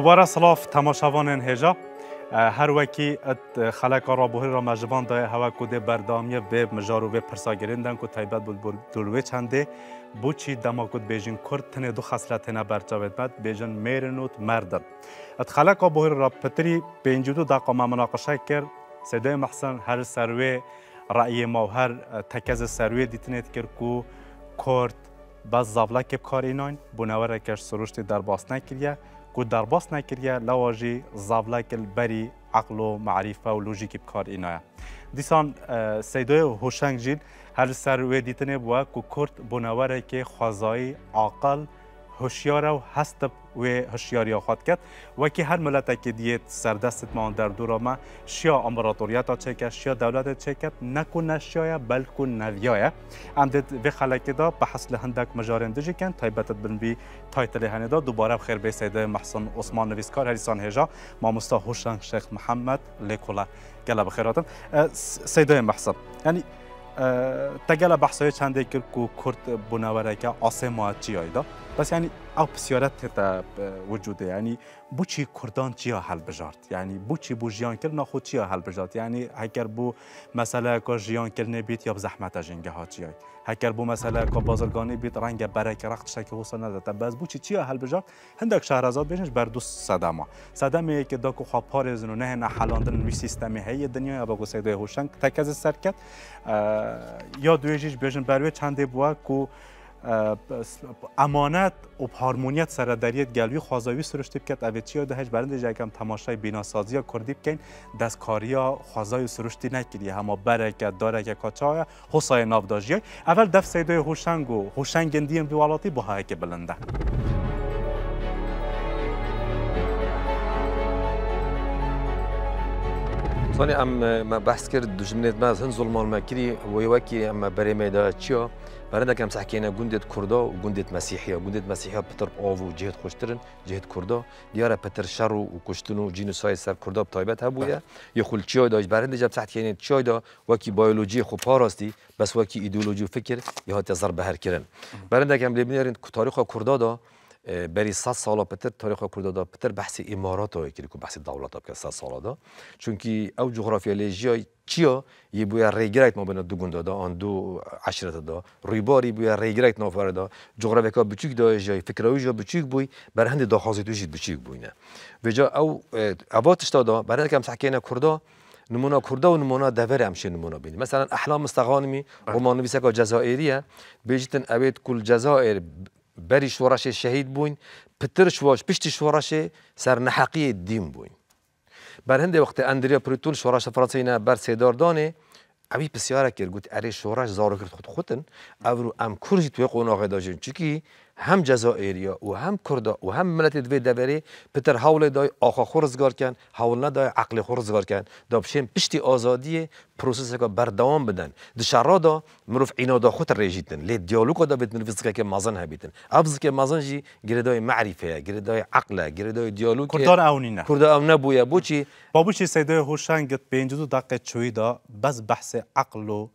دوباره سلاف تماشاوان هجا هر وکی ات خلق را را مجبان دای هوا کده بردامیه به مجارو و پرسا گرندن که تایبت بود دلوی چنده بو چی دما کد بیجین کرد تنه دو خسلت نه برچاوید مد بیجین میرنوت مردن ات خلق را بوهر را پتری 52 دقا مناقشه کرد صدای محسن هر سروی رأی ما و هر تکز سروی دیتنید کرد که کرد بس زاولا کب کار اینان سروشتی در باس نکریه کو در باس نکریه لواجی زاولکل بری عقل و معرفه و لوجیکی بکار اینایه دیسان سیدوی هوشنگ جیل هر سر و دیتنه بوا کو کرد بناوره که خوازای عقل هوشیار او هست و هوشیاری خود کرد و که هر ملت که دیت سر دست ما در دور ما شیا امپراتوریت چه کرد شیا دولت چه کرد شیا بلکه نویایه ام و خلاکی دا به حسل هندک مجارن دجی کن تایبتت بن بی تایتل دا دوباره خیر به محسن عثمان نویسکار هریسان هجا ما مستا شیخ محمد لیکولا گله بخیراتم سیده محسن یعنی تگل بحثای چندی کرد که کرد بناوره که آسه چی آیده؟ بس یعنی یعنی او بسیارات هتا وجوده یعنی یعنی بوچی کردان چیا حل بجارت؟ یعنی بوچی بو جیان کرنا خود چیا حل بجارت؟ یعنی اگر بو مسئله کا جیان کرنا بیت یا زحمت جنگه ها چیا اگر بو مسئله کا بازرگانی بیت رنگ براک رخت که حسن نداد بس بوچی چیا حل بجارت؟ هندک شهرزاد بینش بر دو صدما صدمه که دا کو خاپار زنو نه نه حلاندن وی سیستم هی دنیا با کو سیدوی هوشنگ تاکز سرکت یا دویجیش بیشن بروی چنده بوا کو امانت و هارمونیت سره در یک گلوی خوازاوی سرشتی بکرد اوی چی ده هج برند یکم تماشای بیناسازی کردی کردیب دستکاری ها خوازاوی سرشتی نکردی اما برکت داره که های حسای نابداجی اول دف سیده هوشنگ و هوشنگ اندیم بیوالاتی با هایی که بلنده سانی ام بحث کرد دجمنت ما هن ظلمان ما و یوکی ام برای چی؟ که دکم سحکینا گندت کرده و گندت مسیحی و گندت مسیحی پتر آو و جهت خوشترن جهت کرده دیاره پتر شر و کشتن و جینوسای سر کرده تایبت بوده بله. یا خل چای داش جب دجب سحکینا چای دا کی بیولوژی خوب پاراستی بس کی ایدئولوژی فکر هت هات ضرب هر کردن برای دکم کتاری تاریخ کرده دا بری 100 سالا پتر تاریخ کرده دا پتر بحث امارات های کلی که بحث دولت ها 100 سالا دا چونکی او جغرافیه لیجی چیا یه بویا ریگرایت ما بنا دو دا آن دو عشرت دا ریباری بویا ریگرایت نافر دا جغرافیه که بچیک دا جای فکراوی جا بچیک بوی بر هند دا خاصی توشید بچیک بوی نه و جا او اواتش دا برای که سحکین کرده نمونه کرده و نمونه دور همشه نمونه بینی مثلا احلام مستقانمی رمان نویسه که جزائریه بیجتن اوید کل جزائر بری شورش شهید بووین پتر شۆش پشتی سر سەرنەحەقیە دیم بووین بەر اندریا پریتول شورش پرتون شۆڕەشە بر بەر سێداردانێ ئەوی پرسیارە کرد گوت اره شورش زار کرد خودت خوتن ام ئەم توی توێ قۆناغێداژن چکی هم جزائریا و هم کرد و هم ملت دوی دوری پتر حول دای آخا خورزگار کن حول ندای عقل خورزگار کن دبشیم پشتی آزادی پروسس که بردوام بدن دشارا دا مروف اینا دا خود ریجیتن لی دیالوگ دا بیت مروف که مازن بیتن ابز که مزن جی گردای معرفه گردای عقل گردای دیالوگ کردار اونی نه کردا اون نبویا بوچی بابوچی سیدای هوشنگت به اینجا دقیقه دا بس بحث عقل و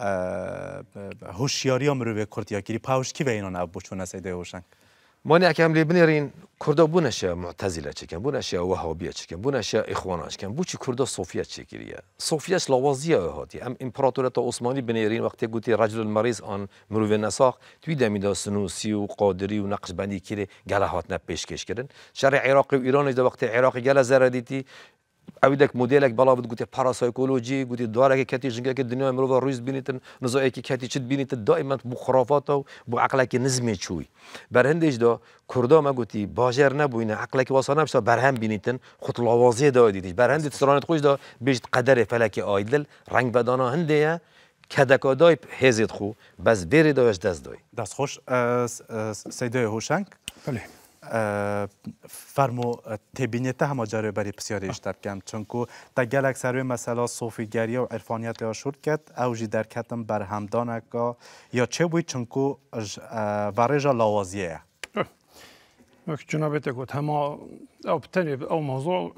هوشیاری مرو کردیاگیری پاوشکی به اینا نب بچون از ایده هوشنگ مانی اکم لی بنیرین کردا بونش معتزله چکن بونش وهابیه چکن بونش اخوانش چکن بوچی کردا صوفیه چکریه صوفیش لوازیه هاتی ام امپراتوریت عثمانی بنیرین وقتی گوتی رجل المریض آن مروی نساق توی دمیدا سنوسی و قادری و بندی کری گله هات نه کش کردن شر عراق و ایران اجدا وقتی عراق گله زردیتی اویدک مدلک بالا بود گوتی پاراسایکولوژی گوتی داره که کتی جنگه که دنیا امروز روز بینیتن نزاعی که کتی چید بینیتن دائما بو خرافات و بو عقل که چوی بر هندش دا کردا ما گوتی باجر نبوینه عقل که واسه نبشه بر هم بینیتن خود لوازی دا دیدی بر هندی سرانت خوش دا بیشت قدر فلک آیدل رنگ بدانا هندیه کدکادای هزید خو بس بری داش دست دای دست خوش سیدای هوشنگ بله فرمو تبینیت همه جاره بری بسیاری اشتب کم چون که تا گلک سروی مسئله صوفیگری و عرفانیت یا کرد اوجی در کتم بر همدانکا یا چه بود چون که برای جا لوازیه وقت جناب تقول هما او بتني او موضوع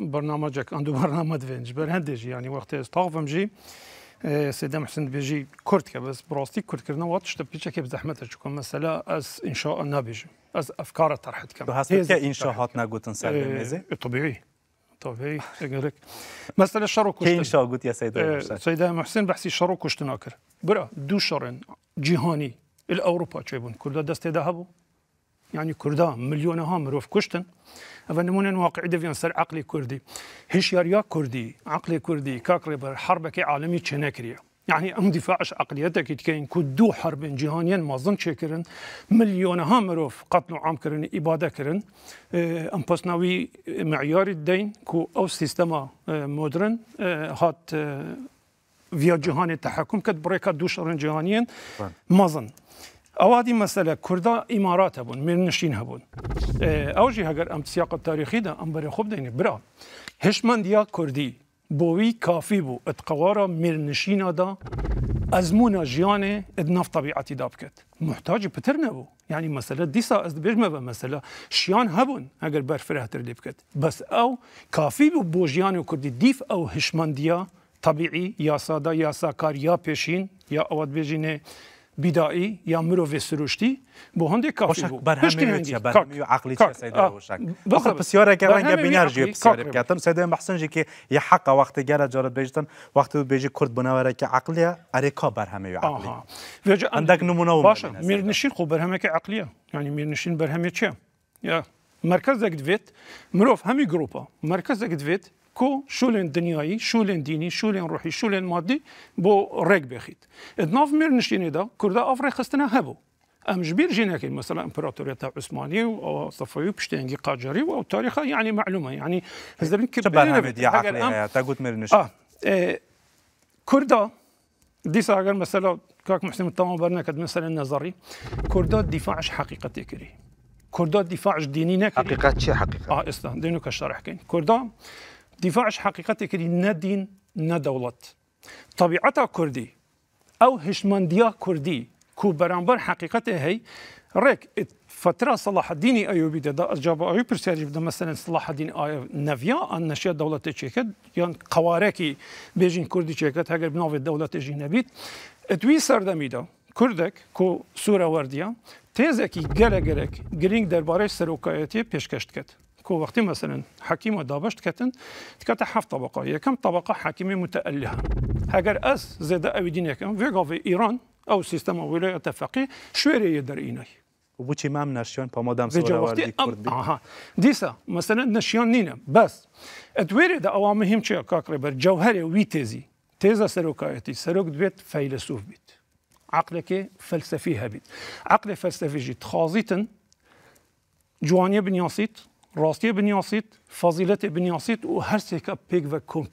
اندو برنامه ونج بر هندیش یعنی وقت استغفم جی سيدام محسن بيجي كرد كه بس براستي كرد كرنا وقت شتا بيچه كه شو كم مثلا از انشاء نبيجي از افكار طرحت كم هست که انشاءات نگوتن سر بمیزه طبيعي طبيعي قالك مثلا كي كشتن كاين شا قلت يا سيدام حسن سيدام حسن بحسي شروك كشت ناكر برا دو شرن جهاني الاوروبا چه بون كل دهبو يعني كردا مليون ها مروف كشتن و نمون واقع دفين سر عقل كردي هشيار يا كردي عقل كردي كاكري بر حربک عالمی چه يعني ام دفاعش عقليتك كاين كدو حرب جهانيا ظن شكرن مليون هامروف قتل عام كرن اباده كرن اه، ام بوسناوي معيار الدين كو او سيستما اه، مودرن اه، هات فيا جهان التحكم كد بريكا دو شرن جهانيا مازن هذه مساله كردا امارات هبون نشين هبون إيه، او جي هاجر ام سياق التاريخي دا ام بري خوب ديني برا هشمان ديا كردي بوي كافي بو اتقوارا نشين دا ازمونا جياني ادناف طبیعتی داب دابكت محتاج پتر نبو يعني مسألة ديسا از بيجمه مسألة شيان هبون اگر بر فره تر بس او كافي بو جياني وكردي ديف او هشمنديا طبيعي يا سادا يا ساكار يا بيشين يا اواد بيجيني بیدایی یا مرو و سروشتی بو هنده کافی بود بر همه چه اره بر همه عقلی چه سید روشک آخر بسیار که ونگا بینار جی بسیار بکتن سید محسن جی که یه حق وقت گره جارت بیجتن وقتی بیجی کرد بناوره که عقلیه اریکا بر همه عقلی وجه اندک نمونه و باشه میرنشین خوب بر همه که عقلیه یعنی میرنشین بر همه یا مرکز دکت ویت مروف همی گروپا مرکز دکت ویت کو شولن دنیایی شولن دینی شولن روحی شولن مادی بو ريك بخید ادناف میر نشینی دا کرده آفره خستنه هبو ام جبير جيناك مثلا امبراطوريه تاع عثماني وصفوي بشتينجي قاجري وتاريخها يعني معلومه يعني هذا بنكب برنامج يا عقلي تا قلت مرنش اه, آه كردا ديسا اگر مثلا كاك محسن الطمان برناك مثلا نظري كردا دفاعش حقيقه تكري كردا دفاعش ديني نكري حقيقه شي حقيقه اه استا دينك كشرح كاين كردا دفاعش حقیقت که ندين ندولة نه كردي طبیعت کردی او هشمندیا کردی کو برانبر حقیقت هي ريك فترة صلاح الدين أيوبي دا أجاب أيوب برسالي دا مثلا صلاح الدين آيوب نفيا أن نشيا دولة تشيكت يعني قواركي بيجين كردي تشيكت هاجر بنوفي دولة تجي نبيت اتوي سردمي دا كردك كو سورة ورديا تيزكي جلجلك جرينج دربارش سروكاياتي بيشكشتكت كو وقت مثلا حكيم دابشت تكتن تكتح حف طبقه هي كم طبقه حاكمه متالهه هاجر اس زاد اوي دينيكم فيغا في ايران او سيستم ولايه تفقي شويري يدر ايناي وبوشي مام نشيون بمودام سورا وردي كردي اها ديسا مثلا نشيون نينا بس ادويري دا اوامهم چه بر جوهري وي تيزي تيزا سروكايتي سروك دويت فيلسوف بيت عقلك فلسفي هبيت عقل فلسفي جيت تخازيتن جوانية بنيانسيت راستي بنياسيت فضيلة بنياسيت و هر سيكا بيك و كون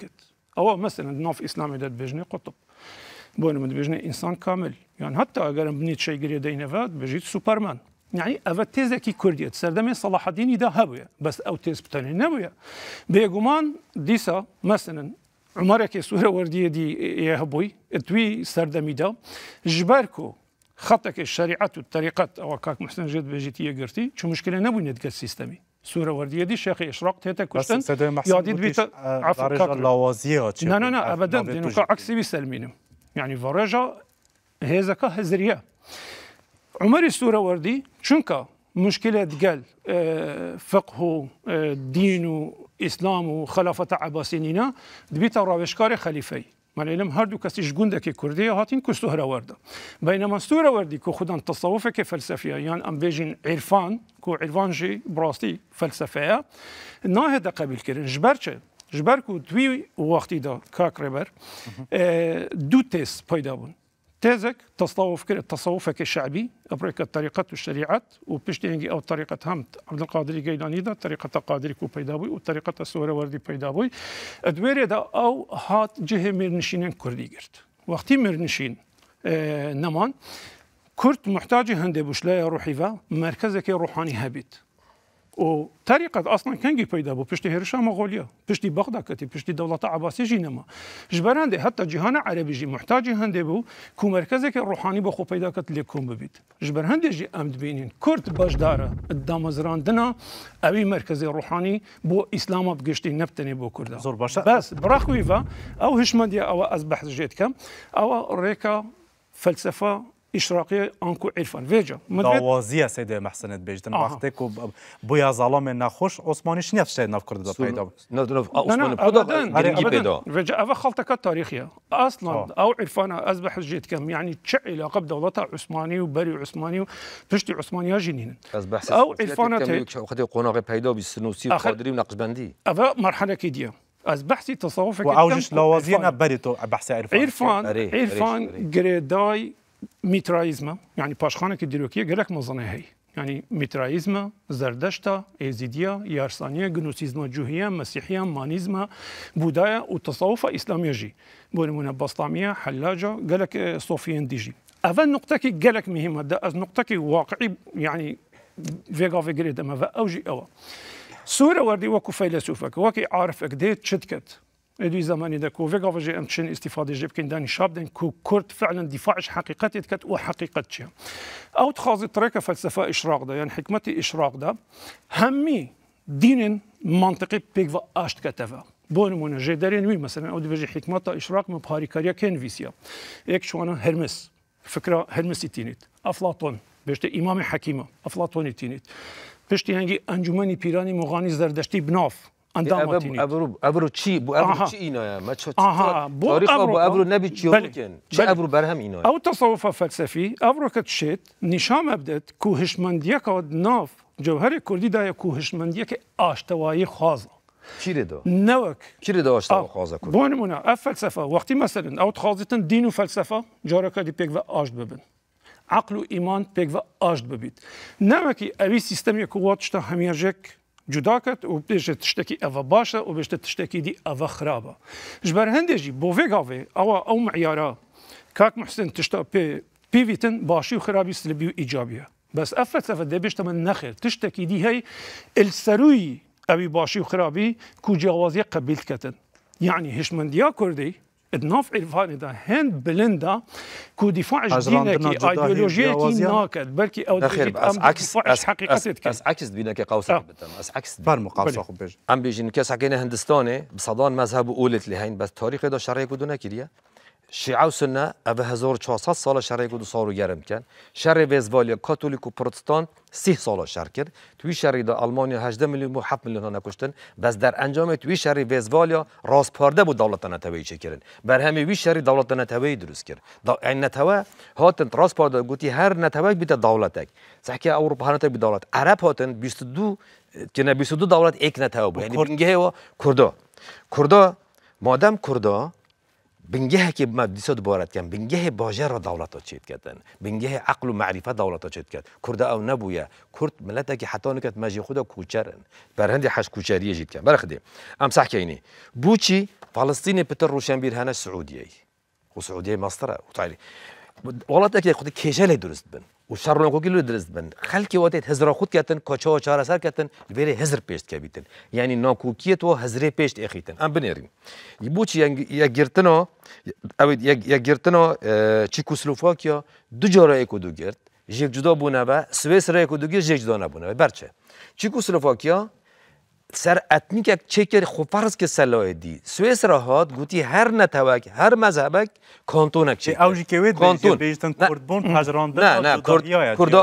او مثلا ناف اسلامي دات بجني قطب بون من بجني انسان كامل يعني حتى اگر بنيت شي غير دين فاد بجيت سوبرمان يعني أفا تيزكي كرديت سردمي صلاح الدين ده هبويا بس أو تيز بتاني نبوية بيجومان ديسا مثلا عمرك سورة وردية دي هبوي اتوي سردمي ده جباركو خطك الشريعة والطريقات أو كاك محسن جد بجيتي قرتي شو مشكلة نبوي نتقل سيستمي سوره ورديه دي شيخ اشراق تيتا كشتن يعديد بيتا آه، عفوا لا لا لا ابدا دينو عكسي بيسلمينم يعني فرجا هذا كهزريه عمر السوره وردي شنكا مشكله قال آه، فقه آه، دين اسلام وخلافه عباسينينا دبيتا راوشكاري خليفي هر مالێلم هەردوو کەسیش گوندەکی کوردی هاتین کوستوهرەوەردە بەینەمە سوورەوەردی کو خوددان تەسەوفێکی فەلسەفیە یان ئەم بێژین عیرفان کو عیرفانژی بڕاستی فەلسەفەیە ناهێدە قەبیلکردن ژبەرچێ ji ber ku duî wextî da kakreber اه، دو تیس پیدا بون تازك تصوف تصوفك الشعبي أبريك الطريقة والشريعات وبشتينجي أو طريقة همت عبد القادر جيلاني دا طريقة قادري كو بيداوي وطريقة السورة وردي بيداوي أدويري دا أو هات جهة مرنشين كردي جرت وقتي مرنشين آه، نمان كرد محتاج هندي بوشلايا روحيفا مركزك روحاني هبيت O tarikat aslında kengi peyda bu pişti herişa Mogolya, pişti Bagdakati, pişti devleta Abbasi jinema. Ji ber de heta cihana Erebî jî muhtacî hende bû ku merkezeke ruhanî bi xwe peyda ket lêkom bibît. Ji ber hende jî em dibînin Kurd başdar e damezirandina evî merkezê ruhanî bo İslama bigiştî neb tenê bo Kurda. Zor başa. Bes birax wî ve ew hişmendiya ew ez behz jê dikem, ew rêka felsefa اشراقي انكو عرفان فيجا دوازيه سيد محسن بيجت وقتك کو بیا ظلم نخوش عثماني شنیف شد نف کرد پیدا نه نه عثمان خدا گرنگی اصلا آه. او عرفان اصبح جيت كم يعني تش علاقه بدولت عثماني وبري عثماني عثمانی و پشت عثمانی ها جنین از بحث او عرفان ته خدای قناق پیدا بی سنوسی قادری و نقشبندی اول مرحله کی دیه از بحثي تصوفك واوجش لوازينا بريتو بحث عرفان عرفان عرفان جريداي ميترايزما يعني باشخانة الديروكية غيرك مزانة هي يعني ميترايزما زردشتا ازيديا يارسانيا جنوسيزما جوهيا مسيحيا مانيزما بودايا والتصوف اسلاميا جي بون من بسطامية حلاجة غيرك صوفيا ديجي أفا النقطه كي غيرك مهمة دا أز نقطة كي واقعي يعني فيغا في غريد أما فأوجي أوا سورة وردي وكو فيلسوفك وكي عارفك ديت شتكت دوی زمانی دەکۆ وێگاڵ ژێ ئەم چین جيب كاين داني شاب دان كو كورت فعلا دیفاعش حقیقەتێت کەت و حقیقت چیە ئەو تخوازی ترێکە فەلسفە ئیشراقدا یان حکمەتی ئیشراقدا هەممی دینن منطقی پێک و ئاشتکەتەوە بۆ نمونە ژێدەێن وی مەسەن اشراق دبێژی حکمەتە ئیشراق مە پاریکاریە کێنڤیسیە یەک هرمس فكره هرمس تينيت افلاطون باش امام حكيمه افلاطون تينيت باش تي هانجي انجماني بيراني مغاني زردشتي بناف انداماتینی ابرو ابرو چی بو ابرو چی اینا ما چه تعریف ابو ابرو نبی چی ممکن چه ابرو برهم اینا او تصوف فلسفی ابرو کت شد نشان ابدت کوهشمندیه کاد ناف جوهر کردی دای کوهشمندیه که آشتوایی خازه چیره دا نوک چیره دا آشتا خوازه کرد بون مونه اف فلسفه وقتی مثلا او تخازیتن دین و فلسفه جارا کدی پیک و آشت ببن عقل و ایمان پیک و آشت ببید نوکی اوی سیستمی که واتشتا همیجک جداکت و پیش تشتکی اوا باشه و بیشتر تشتکی دی اوا خرابه جبر هندجی بو وگاوی او او معیارا کاک محسن تشتا پی بيفيتن باشي وخرابي سلبي وإيجابية بس أفت أفت ده بيشتا من نخر تشتكي دي هي السروي أبي باشي وخرابي كو جوازية قبيل كتن يعني هشمنديا كردي نافع الفاندا هند بلندا كو دفاع جديد جديدك ايديولوجيتي ناكد بلكي او دخير بس عكس بس حقيقتك بس عكس بينك كي قوس بس عكس بار مقاوسه خبج ام بيجي نكاس حكينا هندستاني بصدان مذهب اولت لهين بس تاريخ دو شرعي كدونا كيريا شیعه و سنه اوه 1400 سال شرع گود سارو گرم کن شرع وزوالیا کاتولیک و پروتستان 30 سال شر کرد توی شرع دا آلمانیا 18 میلیون و 7 میلیون نکشتن بس در انجام توی شرع وزوالیا راست پارده بود دولت نتوی چه کردن بر همه وی شرع دولت نتوی درست کرد دا این نتوه هاتن راست پارده گوتی هر نتوه بیت دولتک سحکی اروپا هنته بی دولت عرب هاتن 22 که 22 دولت یک نتوه بود یعنی کردا کردا مادام کردا بنگهکی ما دیسود بارد کن بنگه باجه را دولت ها چید کردن بنگه عقل و معرفه دولت ها چید کرد کرد او نبویه کرد ملت که حتی نکت مجی خدا کوچرن برهند حش کوچریه جید کن برخدی ام صح کینی بوچی فلسطین پتر روشن بیر هنه سعودیه و سعودیه مصره و تعالی ولات اکی خود کجله درست بن و شرلون کو کیلو درست بند خلقی وقت هزار خود کردن کاچا و چهار سر کردن ولی هزار پیش که بیتن یعنی ناکوکیت و هزار پیش اخیتن ام بنیریم یه بوچی یا گرتنو اوید یا گرتنو چیکوسلوفاکیا دو جاره کو دو گرت یک جدا بونه و سویس را کو دو گرت یک جدا نبونه برچه چیکوسلوفاکیا سر اتمی چه کرد خوب فرض که سلاه دی سوئیس هاد گوتی هر نتوک هر مذهبک کانتونک چه اوجی که وید کانتون بیشتن کرد بون پزران نه نه کرد کرد کرد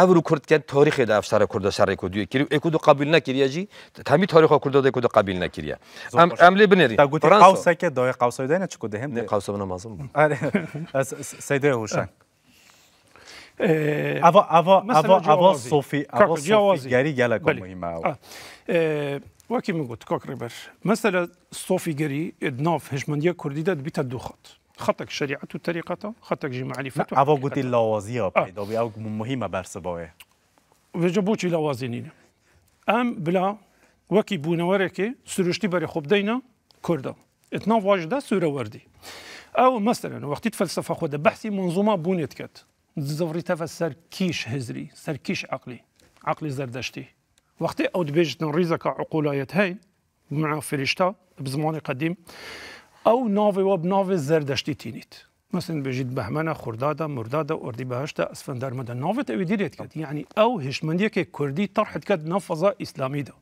او رو کرد کن تاریخ ده افشار کرد شر کدیو کری اکو دو قبیل نکریه جی تامی تاریخ کرد ده اکو دو قبیل نکریه ام عملی بنری تا گوتی قوسه که دای قوسه نه چکو دهم نه قوسه بنا مازم بون سیده هوشنگ اه avant, avant, avant صوفي avant صوفي جاري جالكم مهمة وكما قلت كوكري برش مسألة صوفي جاري دناف هجمانية كرديدة بيتا دو خط خطك شريعته وطريقته خطك جماعي فتح أبا قلت اللوازية بيدا بيأوك مهمة برس بوي وجبوش لوازينين أم بلا وكي بونوركي سرشتي بري خوب دينا كردا اتنا واجدا سورة وردي أو مثلا وقت الفلسفة خود بحثي منظومة بونيت كات زۆریتەە سەر کیش هزری سەر کیش عقلی عقلی وقتي وەختی ئەو دبێژتن ڕیزەکە عقولایەت هەی مع فریشتا بزمان قدیم ئەو ناوێەوە بناوێ زەردەشتی تينيت مثلا خرداده مرداده خوردادا مردادا ئۆردی بەهشتا ئەسفندەرمەدا ناوێت ديريت دیرێت کرد یعنی ئەو كردي طرحت تەڕحت کرد نەفەزا ئیسلامیدا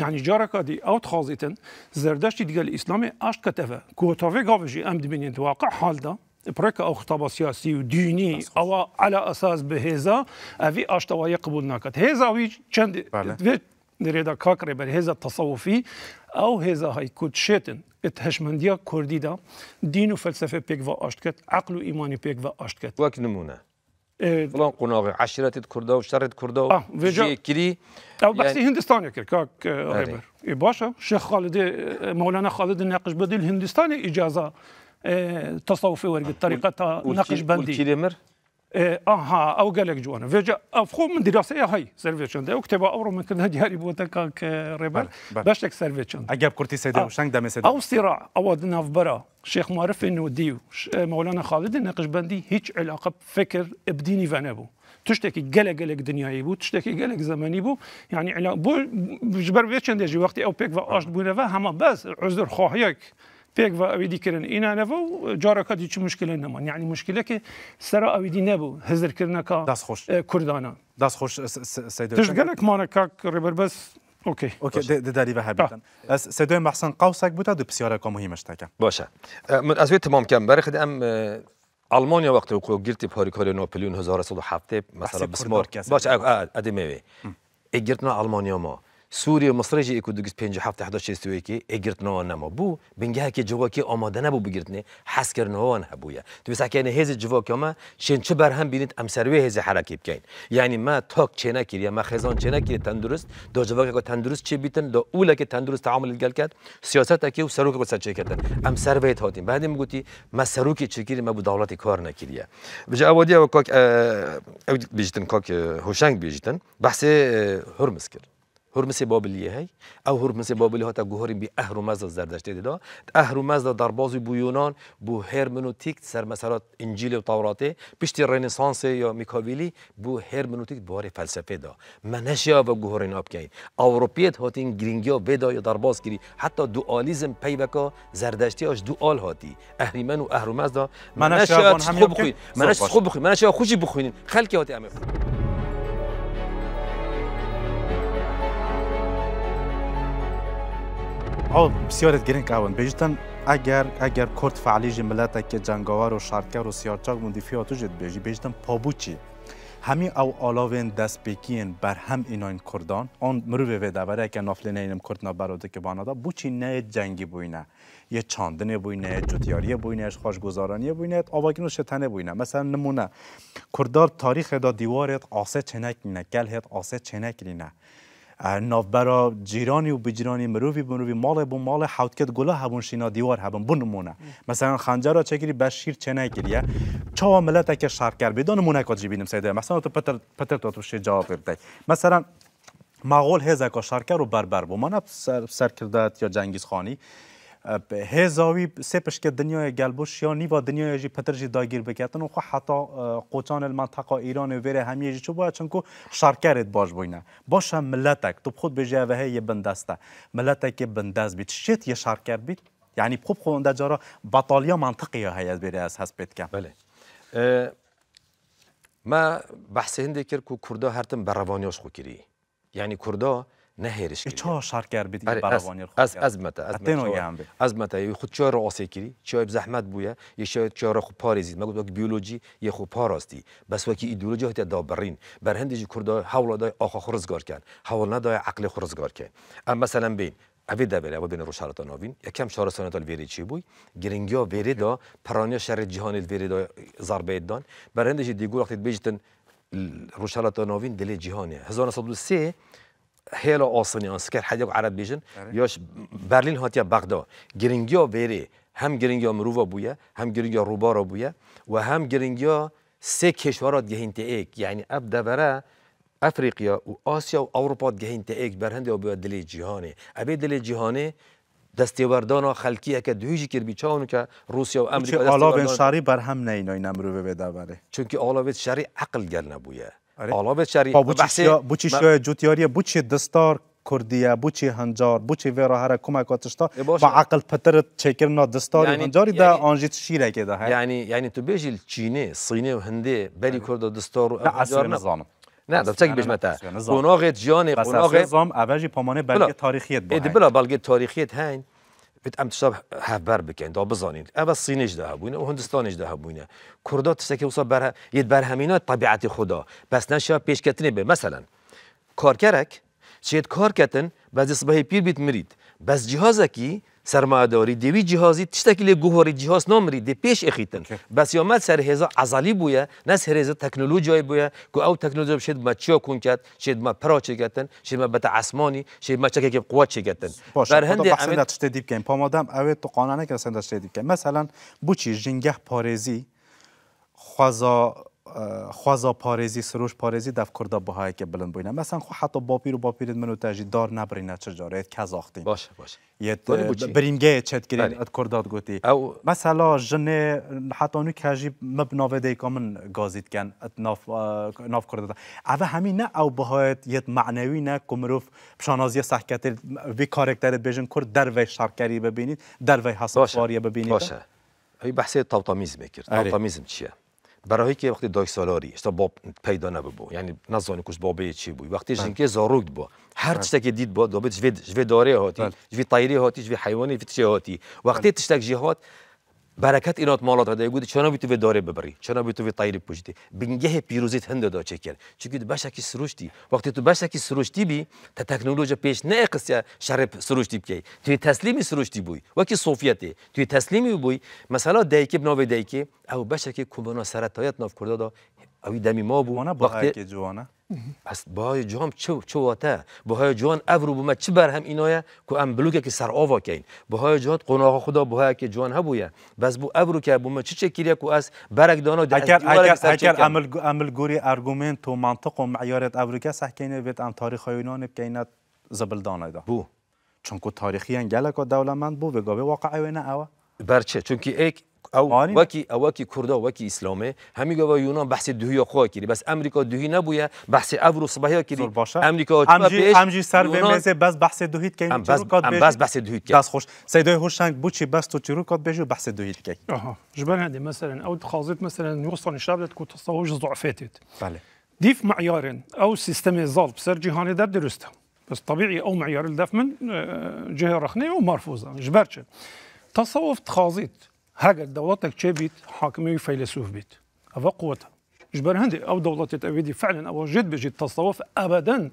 یعنی جارەکە دی ئەو تخوازیتن زەردەشتی دیگەل ئیسلامی ئاشت کەتەوە کۆتاوێ گاوێژی ام دبینێت واقع حالدا проека او سیاسی و دینی او على اساس به هزا اوی اشتوای قبول نکد هزا وی چند بله. نريدا كاكري بالهزة التصوفي او هزا هاي كود شيتن اتهشمنديا كرديدا دين وفلسفة بيك فا اشتكت عقل وإيماني بيك فا اشتكت واك نمونة إيه فلان قناغي عشرة كردا وشرة كردا آه فيجا كري او بحثي يعني هندستاني كر كاك عبر باشا الشيخ خالد مولانا خالد الناقش بديل هندستاني اجازه آه، تصوفي ورقة طريقتها نقش بندية آه، اها او قالك جوانا فيجا افخو من دراسه هاي سيرفيشن دا وكتبا اورو من كده جاري بوتكاك آه، ريبر تك سيرفيشن اجاب كورتي سيدا وشنك دامي مسيدا او صراع او دنا في برا شيخ معرف انه ديو مولانا خالد الناقش بندي هيج علاقه بفكر بديني فانابو تشتكي قلق قلق دنيا يبو تشتكي قلق زمان يبو يعني على بو جبر فيتشن ديجي وقتي او بيك فاش بونا فا هما بس عذر خوهيك پیک پێک بە ئەویدیکردن ئینانەوە و جارەکە دیچ مشکلە نەمان یعنی مشکلی که خوش. مشکلەکە سرە ئەویدی نەبوو هزرکردنەکە دەستخۆش کوردانە دەستخۆش گەلێکمانە کاک ڕێبەربەس دەداریە هەبن سێدوێ مەحسن قاوسێک بووە دو پسیارەکە مهمی شتەکە باشه. من ئەزوێت تمامکەم بەرخ ئەم ئەلمانیا وقت و گرتی پاریکاری نۆپلیون 1970 مەسەە بسمار باش ئەدەمەوێ ئەگرتنا ئەلمانیا ما سوریه و مصر جی اکو دوگز پنج هفت هداش شیستوی که اگرت نما بو بینگه که جوا که آماده نبود بگیرت نه حس کردن هوان هبویه تو بس یعنی که هز جوا که ما شن چه بر هم بینید ام سروی هز حرکت کن یعنی ما تاک چه کردیم ما خزان چه نکری تندرست دو جوا که تندرست چه بیتن دو اوله که تندرست تعامل گل کرد سیاست اکی و سروک که چه کردن ام سروی هاتیم بعد میگوتی ما سروکی چکیری ما بو دولت کار نکردیم بجا اودیا و کاک او بیجتن کاک هوشنگ بیجتن بحث هرمز کرد هرمسی بابلی هی او هرمسی بابلی گوهری بی بي اهرمز از در دشته اهرمز دا در باز بو یونان بو هرمنوتیک سر مثلا انجیل و توراته پشتی رنسانس یا میکاویلی بو هرمنوتیک بوار فلسفه دا منشیا و گوهرین آب کین اوروپیت این گرینگیا یا در باز گیری حتی دوالیزم پی بکا زردشتی اش دوال هاتی اهریمن و اهرمزد. دا منشیا خوب بخوین منشیا خوب بخوین منشیا خوشی بخوینین خلق هاتی امه او گرین گرین کاون بیشتن اگر اگر کرد فعالی جی ملت که جنگاور و شرکر و سیارچاک آتو جد بیجی بیشتن پابوچی همی او آلاوین دست بکین بر هم ایناین کردان آن مروی و دوره که نفل نیم کرد نبرد که بانادا بوچی نه جنگی بوینه یه چاندنه بوینه جوتیاری بوینه خوشگزارانی بوینه آواگین و شتنه بوینه مثلا نمونه کردار تاریخ دا دیوارت آسه چنک کل گلهت آسه چنک نه. نافبرا جیرانی و بجیرانی مروی مروی مال بون مال حوتکت گلا هبون شینا دیوار هبون بون نمونه مثلا خنجر چگیری بشیر چنه چه چا ملت که شرکر بدون نمونه جی جیبینم سیده مثلا تو پتر پتر تو شی جواب بده مثلا مغول هزا کو شرکر و بربر بو من سر, سر یا جنگیز خانی هزاوی سه پشک دنیای گلبوش یا نیوا دنیای جی پتر جی داگیر بکیتن و خو حتا قوچان المنطقه ایران ویره همیه جی چو باید چنکو شرکرت باش بوینه باشه ملتک تو خود به و یه بندسته ملتک بندست بیت شیت یه شرکر بیت یعنی خوب خونده انده جارا بطالیا منطقی هیت بیره از هست بیت کم بله ما بحث هنده کرد که کرده هرتم بروانیاش خو کری یعنی کرده نه کی چه چا کرد بیت برای وانیر خود از از از از متا متا متا یه خود چه چه آسی چۆ ڕاستێکگیری چۆی زەحمەت بووە یشێت چۆرە خو پارێزیت مەگوت وەک بیولۆژی یەخ و پاراستی هندی ئیدولۆژی کرد دابڕین دای آخه خورزگار کن خڕزگارکەن هەوڵ عقل خورزگار کن اما مثلا بین ئەێ دەبێت ئەوە بین ڕۆژارەتە شهر یەکەم چارەسانێتال ویری چی ویری ویری دا شهر جهانی دا گرنگیا وێرێدا بر هندی جیهانیت وێرێدا زاربێتدان بەرهندێکی دیگوڵاختیت بێژتن ڕۆژارەتە ناوین دلێ جیهانە 1993 آسانی osoniyan که حدیق عرب بیشن آره. یاش برلین هاتیا بغدا گرنگیا ویری هم گرینگیا مروو بویه هم گرینگیا روبارو بویه و هم گرنگیا سه کشورات گهینت ایک یعنی اب دبره افریقیا و آسیا و اروپا گهینت ایک برهند یا بیاد دلی جهانی ابی دلی جهانی دستیوردان خلکی که دویجی کر چاون که روسیا و امریکا چه آلاوین شاری بر هم نه اینا این امرو به چونکه آلاوین شاری عقل گر نبویه آره. حالا بچری با بوچی جوتیاری بوچی دستار کردیه بوچی هنجار بوچی ویرا هر کمک آتشتا با عقل پتر چکرنا دستاری یعنی هنجاری ده یعنی آنجیت شیره که ده یعنی یعنی تو بیجی چینه صینه و هنده بری آره. کرد و دستار و هنجار نزانم نه دفتر که بیش متر قناغت جان قناغت نظام اولی پامانه بلگه تاریخیت بود بلا بلگه تاریخیت هنگ بێت ئەم شە هەبەر بکەین دا بزانین ئەە سینش ده هەبووینە و هندستانش ده هەبووینە کووردا تسەکە وسا یت بەرهەمینات طبیعتی خدا بەس نەشا پێشکەتنێ بێ مثلا کارکەرەك چێت کارکەتن بەزی سبەی پیر بیت مرید بەس جیهازەکی سرمایه‌داری دیوی جهازی تشتکی لی گوهاری جهاز نامری دی پیش اخیتن بس یا سر هزا عضلی بویا نه سر هزا تکنولوژی بویا که او تکنولوژی شد ما چیا کن کرد شد ما پرا چی شد ما بتا عصمانی شد ما چکه که قوات چی کردن بر هند دیب کنیم، کن مادم اوه تو قانونه که سند دیب کن مثلا چی جنگه پارزی خوازا خوازا پارزی، سروش پارێزی بهای که بلند بووینە مثلا خو حتا منو تاجی دار من چه تەژیدار نبرینە چ باشه باشه یت بریمگه چت گرین ات بله. کوردات گوتی نو کجی ژنێ حتانو کەژی گازید کن ات ناف کورددا او او نه او بەهایەت یت معنوی نه کمروف پشانازی سەحکەتر وی کرد در کورد شرکری ببینید در وی حساشاریە ببینید. باشه. باشه. بحثی تاوتامیزمێ کرد تاوتامیزم چیه؟ برای که وقتی دای سالاری است باب پیدا نبود یعنی نزانی کوش بابه چی بود وقتی بله. جنگه زاروگ بود هر چیزی بله. که دید بود دوباره جوی داره هاتی بله. جوی طیری هاتی جوی حیوانی جوی هاتی وقتی تشتک جهات برکت اینات مالات رده گود چنا بی تو داره ببری چنا بی تو طیری طیر پوشتی پیروزیت هند دا چکن چون که بشه کی سروشتی وقتی تو بشه کی سروشتی بی تا تکنولوژی پیش نه قصه شر سروشتی بکی توی تسلیمی سروشتی بوی و کی صوفیته توی تسلیمی بوی مثلا دایکی بنو دایکی او بشه که کومنا سرتایت ناف کرده دا اوی دمی ما بو وقتی جوانه پس با جام چه چه واته بهای جان ابرو بما چه بر هم اینایه کو ام بلوکه که سر آوا کین بهای جان قناغ خدا بهای که جان بویا بس بو ابرو که بما چه چه کو از برک دانا که اگر اگر اگر عمل عمل گوری ارگومنت و منطق و معیارت ابرو که صح وید ام تاریخ یونان بکینت زبل دانا دا بو که تاریخی گلا و دولمند بو و واقع اوه نه اوه برچه چونکی ایک او وکی اوکی کوردا وکی اسلامه همیگا و یونان بحث دهی خوا کردی بس امریکا دهی نبویا بحث ابرو صبحیا کردی امریکا امجی امجی سر به مزه بس بحث دهیت کین بس بس بحث دهیت کین بس خوش سیدای هوشنگ بوچی بس تو تیرو کات بجو بحث دهیت کین اها جبان هذه مثلا بله. او تخازيت مثلا يوصل دت کو تصوج ضعفاتت بله ديف معيار او سيستم ظلم بسر جهاني دار درسته بس طبيعي او معيار الدفمن جهه رخنه ومرفوضه جبرتش تصوف تخازيت هاجر دولتك چه بيت حاكمي فيلسوف بيت أفا قوتها جبر هندي أو دولتي تأبيدي فعلا أو جد بجد تصوف أبدا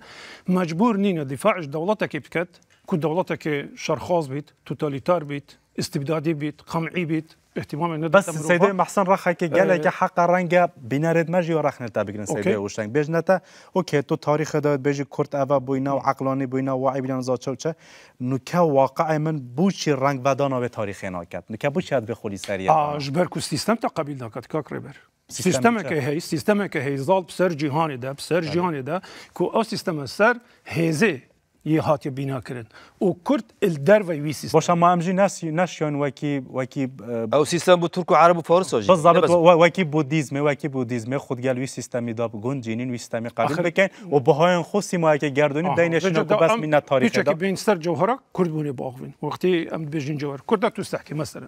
مجبور نينا دفاعش دولتك بكت که دولت که شرخاز بیت توتالیتار بیت استبدادی بیت قمعی بیت اهتمام نداد بس سیده محسن رخ که گله که حق رنجا بنارد و وراح نتا بكن سيدي اوشتنگ او نتا که تو تاریخ داد بیج کرت افا عقلانی و بوینا بوینا و زات نو که واقع من بوچی رنگ ودانا به تاريخنا كات نوكا بوشي به بخولي سريع اه سیستم سیستم تا تقبل نکات کاک ربر سیستم که هی سیستم که هی زال بسر جهانی ده بسر بله. ده که او سیستم سر هیزه یه هاتی بینا کرد. او کرد ال در وی سیستم باشه ما امجی نشیان نشون وکی وکی او سیستم بو ترک و عرب و فارس اجی بالضبط وکی بودیزم وکی بودیزم خود گل وی سیستمی دا گون جینین وی سیستمی قبول بکن و بهای خوسی ما که گردونی دینشون کو بس من تاریخ دا بین سر جوهرا کرد بونه باغوین وقتی ام بجین جوهر کرد تو سحکی مثلا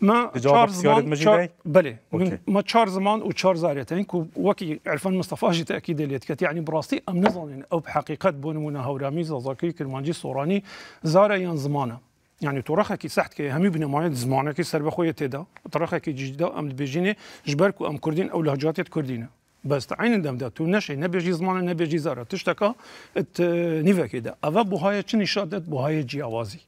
ما چهار زمان بله ما چهار زمان و چهار زاريتين كو وکی عرفان جی تأکید دلیت کت. یعنی براستی ام نظن او بحقیقه بونمونا هورامی ذاكری کرمانجی سورانی زاره یان زمانه يعني تورخه كي سحت كي همي بن معيد زمانه كي سر بخوي تدا تورخه كي جدا ام بيجيني جبرك ام كردين او لهجات كردينه بس تعين دم دا تو نشي نبيجي زمان نبيجي زارا تشتكا اه، ات نيفا كده افا بوهاي تشني شادت بوهاي جياوازي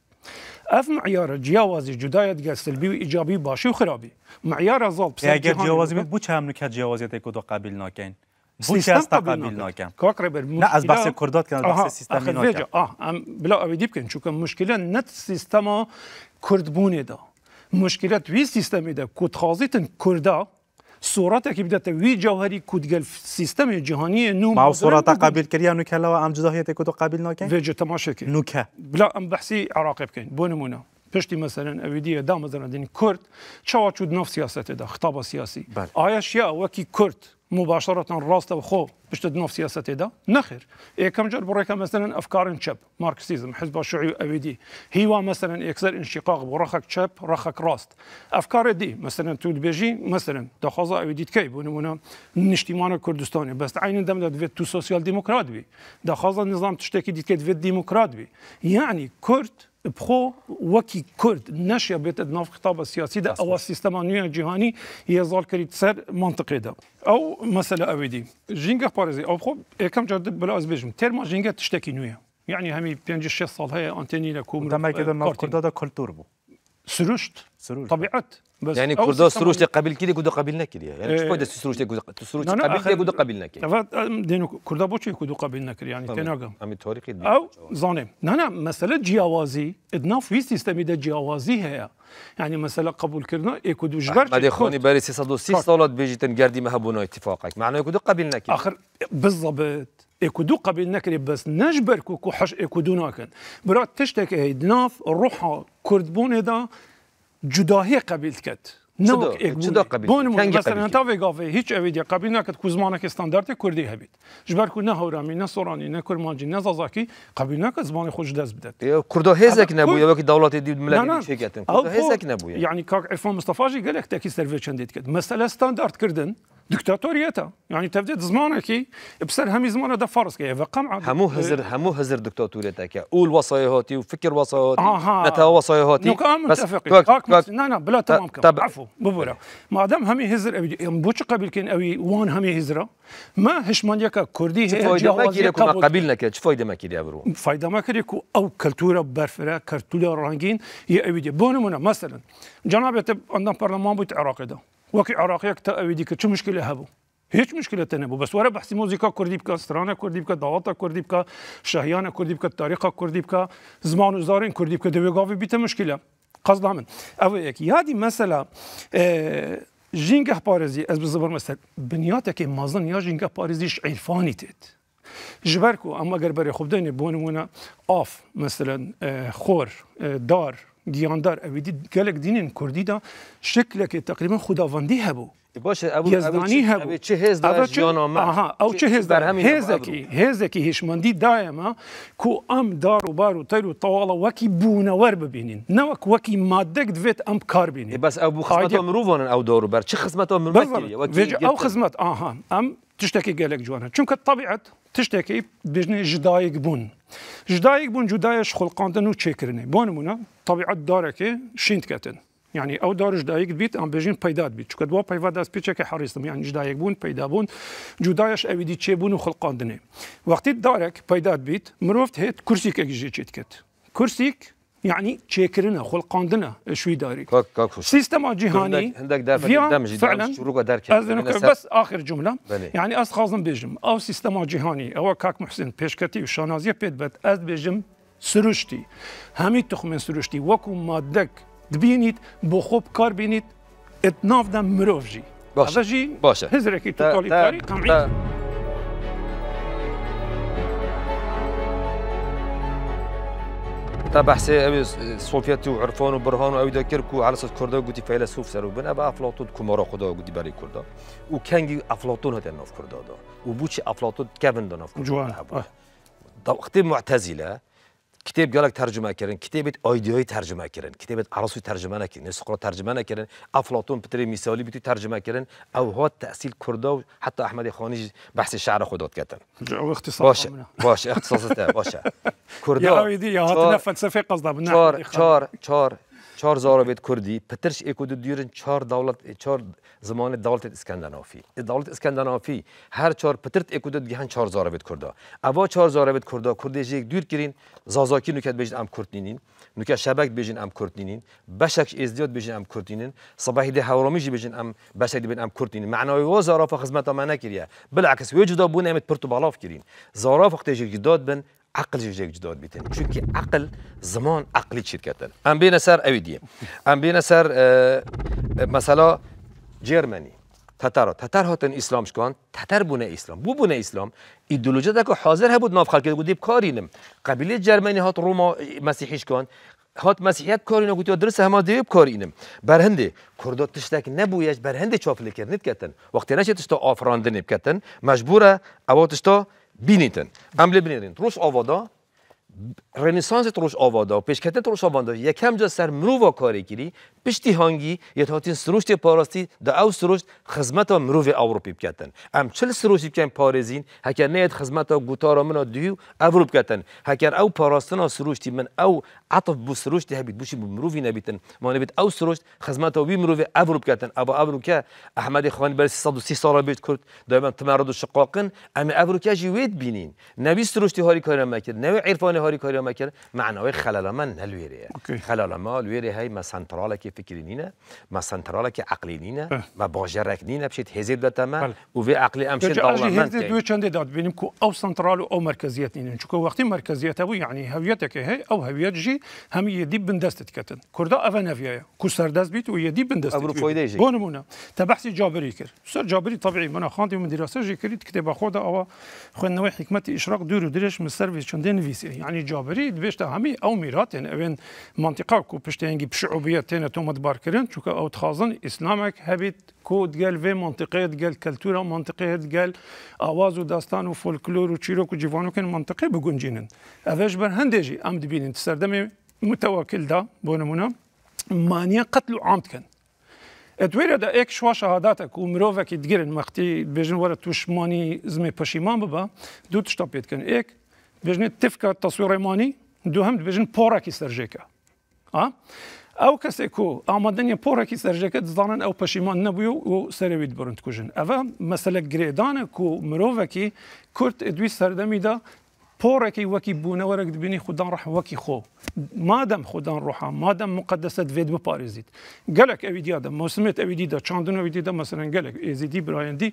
اف معيار جياوازي جدايت قال سلبي وايجابي باشي وخرابي معيار زال بس جياوازي بوش هم نكات جياوازي تيكو قابل ناكين بوش هست قبیل ناکم کاک ربر نه از بحث کردات کنه بحث سیستم ناکم آه ام بلا اویدی بکن چون مشکل نه سیستما کردبونه دا مشکلات وی سیستمی دا کود خازیتن کردا صورت که بدات وی جوهری کودگل سیستم جهانی نو ما صورت قبیل کریا نو کلا و ام جداهیت کدو قبیل ناکن وی تماشا کن نوکه بلا ام بحثی عراقی بکن بونمونه پشتی مثلا اویدی دا مثلا دین کرد چوا چود نف سیاست دا خطاب سیاسی بله. آیا شیا وکی کرد مباشره راسته وخو تدنو في سياسه دا نخير إيه كم جرب ريكا مثلا افكار تشب ماركسيزم حزب الشيوعي أبي دي هيوا مثلا يكسر انشقاق برخك تشب رخك راست افكار دي مثلا تود بيجي مثلا تخوزا او دي كيب ونمونا نشتيمان كردستاني بس عين دم دا تو سوسيال ديمقراط بي دا نظام تشتكي دي كيد ديمقراط بي يعني كرد برو وەکی کورد نەشە بێتە السياسي قوتابە سیاسیدا ئەوە سیستەما نوێن جیهانی كريت سر منطقي منطقێدا او مەسلە ئەوێدی ژینگە پارێزی او برو ئەکەم جار بلا ئەس بێژم تێرما ژینگە تشتێکی نوێە یعنی هەمی 5 6 ساڵ هەیە ئەنتێنی لە كده دەمەکەدا اه، ناو کورددا كولتور بو سروشت سروشت طبيعت بس يعني كردو سروشت قبل كده كده قبلنا كده يعني شو بده إيه. سروشت اللي سروش قبل كده كده قبلنا كده دينو كردا بوچي كده قبلنا كده يعني تناغم أمي تاريخي او ظانم نانا مساله جيوازي ادنا في سيستم ده جيوازي هي يعني مساله قبول كرنا اي جغر جبر خوني يخوني باري 306 صولات بيجي تنقردي ما اتفاقك معناه كده قبلنا كده اخر بالضبط اكدو قبل نكري بس نجبر كو حش اكدو ناكن برا تشتك ايد ناف روحا كردبون دا جداهي قبل كت نوك اكبون قبل بون مثلا تا في غافي هيك اويديا قبل ناكت كوزمانك ستاندارد كردي هبيت جبر كو نهورامي نصراني نكرمانجي نزازاكي قبل ناكت زمان خوش دز بدت كردو هزك نبويا وكي دولات دي ملك شيكاتن كردو هزك نبويا يعني كاك عرفان مصطفى جي قال لك تاكي سيرفيشن شنديت كت مساله ستاندارد كردن دكتاتوريتا يعني تبدأ زمانك بسر همي زمانه ده فرض كي قمع همو هزر همو هزر دكتاتوريتا كي قول وصايهاتي وفكر وصايهاتي آه نتا وصايهاتي نكا متفقين كاك نا نا بلا تمام كم عفو ببورا ما دام همي هزر ابي بوش قبل كين اوي وان همي هزرا ما يكا كردي هي فايده ما كيري كنا قبلنا كي فايده ما كيري أبرو فايده ما كيري كو او كلتورا برفرا كرتولا رانجين يا ابي بونمونا مثلا جنابه عندنا برلمان بوت عراقي ده وكي عراقي تا اويدي شو مشكلة هبو هيك مشكلة تنبو بس ورا بحثي موزيكا كردي بكا سترانا كردي بكا دواتا كردي بكا شهيانا كردي بكا تاريخا كردي بكا زمان وزارين كردي بكا دوي غافي بيتا مشكلة قصد عمل او ايك يادي مسألة اه جينك بارزي از بزبر مثلا بنياتك مازن يا جينك بارزيش عرفاني تيت جبركو اما اگر بره خوب دنه بونه مونه مثلا خور دار گیاندار ئەوی گەلک دینین کوردیدا شکلێکی تقریبا خداوەندی هەبوو یزدانی هەبوو ئەو چه هێزێکی هێزێکی هیشمەندی دایەمە کو ئەم دار و بار و تەر و تەواڵە وەکی بوونەوەەر ببینین نەوەک وەکی مادەک دوێت ئەم کاربینی بەس ئەو مرۆڤن ئەو دەوروبەر چه خزمەتەوە ئەو خزمەت ئاها ئەم tiştekî gelek ciwan Çünkü tabiat tiştekî dijnê ji dayek bûn. Ji dayek bûn cudayê ji xulqandin û çêkirinê. Bo nimûne tabiat darekê şîn diketin. Yani ew dar ji dayek bît em bêjin peyda bît. Çünkü dua peyva dest pêçeke herîstim yani ji dayek bûn peyda bûn cudayeş evî dî çêbûn û xulqandinê. Wextî darek peyda bît mirov hêt kursîkekî jê çê diket. Kursîk يعني تشيكرنا خلقاندنا شوي داري سيستم جهاني هندك دافع فعلا بس اخر جمله بني. يعني از خازم بيجم او سيستم جهاني او كاك محسن بيشكتي وشانازي بيت بات از بيجم سروشتي همي تخمن سروشتي وكو مادك دبينيت بوخوب كاربينيت كار بينيت اتناف دم مروفجي باشا باشا هزركي توتاليتاري قمعي تبع حسي اوي صوفيتي وعرفان وبرهان اوي دكركو على صوت كردا قلت فيلسوف سرو بن ابا افلاطون كمارا خدا قلت بالي كردا وكانجي افلاطون هذا نوف دا دا وبوتشي افلاطون كابن دا نوف كردا جوان وقت معتزله کتاب گلک ترجمه کردن کتابت ایدیای ترجمه کردن کتابت عروسی ترجمه نکردن سقراط ترجمه نکردن افلاطون پتری مثالی بتوی ترجمه کردن او ها تأثیر کرده و حتی احمد خانی بحث شعر داد کردن باشه باشه اختصاصت باشه کرده یا ایدی یا هات قصد قصدا چار. چهار زاروید کردی پترش ایکو دو دیرن چهار دولت چهار زمان دولت اسکندنافی دولت اسکندنافی هر چهار پترت ایکو دو گهن چهار زاروید کردا اوا چهار کرده. کردا کردی یک دور گیرین زازاکی نکت بیجن ام کرد نینین نکت شبک بیجن ام کرد نینین بشک ازدیاد بیجن ام کرد نینین صباحی ده هورامیجی بیجن ام بشک بیجن ام کرد نینین معنای و زارافا خدمت ما نکریه بالعکس وجود بونه امت پرتو بالاف گیرین زارافا وقتی داد بن عقل جوجه جدار بیتن چونکه عقل زمان عقلی چرکتن ام بین سر اوی دیم ام بین سر مثلا جرمنی تتر ها تتر هاتن اسلام شکن تتر بونه اسلام بو بونه اسلام ایدولوجه دکو که حاضر ها بود ناف خلکی دا گودیب کاری قبیلی جرمنی هات روما مسیحی شکن هات مسیحیت کاری نگوتی و درست همه دیب کاری نم برهنده کردات تشتک نبویش برهنده چافلی کرنید کتن وقتی نشه تشتا آفراندنی بکتن مجبوره اواتشتا بینیتن، هم لبنیدین، روز آوادا، رنسانس تروش آوادا و پیشکته تروش آوادا یکم جا سر و کاری کری پشتی هانگی یه تاتین سروشت پاراستی دا او سروشت خدمت و اوروپی بکتن ام چهل سروشی بکن پارزین هکر نه خدمت گوتارا من دیو اوروپ بکتن هکر او پاراستنا سروشتی من او عطف بو سروشتی هبید بوشی بو مرووی نبیتن ما نبیت او سروشت خدمت مرو و اوروپ بکتن ابا که احمد خوان بر سی سال بیت کرد دائما تمرد و شقاقن ام اوروکا که بینین نوی سروشتی هاری کارم مکر نوی عرفان هاری کاری ما کرد معنای خلال ما نلویره خلال ما لویره های ما سنترال که فکری نینه ما سنترال که عقلی نینه اه. ما باجرک نینه بشید هزید دتا ما و وی عقلی امشید دولمند که هزیر دوی چند داد بینیم که او سنترال و او مرکزیت نینه چون وقتی مرکزیت او یعنی هویت که هی او هویت جی هم دیب بندستت کتن کردا او نفیه کو سردست بیت و یه یدی بندستت فایده جی بونمونه تبحثی جابری کرد سر جابری طبيعي من خاندی من دراسه جی كريت كتاب خود او خوين نوی حکمت اشراق دور و درش من سيرفيس چندين فيسي یعنی يعني جابري باش همي او ميراتين اوين منطقه كو پشتينگي شعوبيه تنه تومت باركرن چونكه او تخازن اسلامك هبيت كود قال في منطقه قال كلتورا منطقه قال اواز وداستان وفولكلور وچيروك وجيفانو كان منطقه بگونجينن اوش بر هندجي ام دبينن تسردم متوكل دا بونمونا مانيا قتل عامد كان اتویره دا ایک شوا شهادت کو مروه کی دگرن مختی بجن ور توشمانی زمه پشیمان ببا دو تشتا پیت کن ایک دبێژنێ تفکە تەسوورڕێمانی دووهم دبێژن پۆڕێکی سەرژێکە ئەو کەسێک و ئامادەنیە پۆڕێکی سەرژەکە دزانن ئەو پەشیمان نەبووی و سەرویت برند کوژن ئەوە مەسلە گرێدانە و مرۆڤێکی کورت دوی سەردەمیدا پۆڕێکی وەکی بوونەوەرەك دبینی خوددان ڕحوەکی خۆ مادەم خوددان ڕحا مادەم مقدەسەت وێت بپارێزیت گەلک ئەوی دیادە موسمێت ئەوی دیدا چاندنەوەی دیدا مەسەرەن گەلک ئێزیدی برایەندی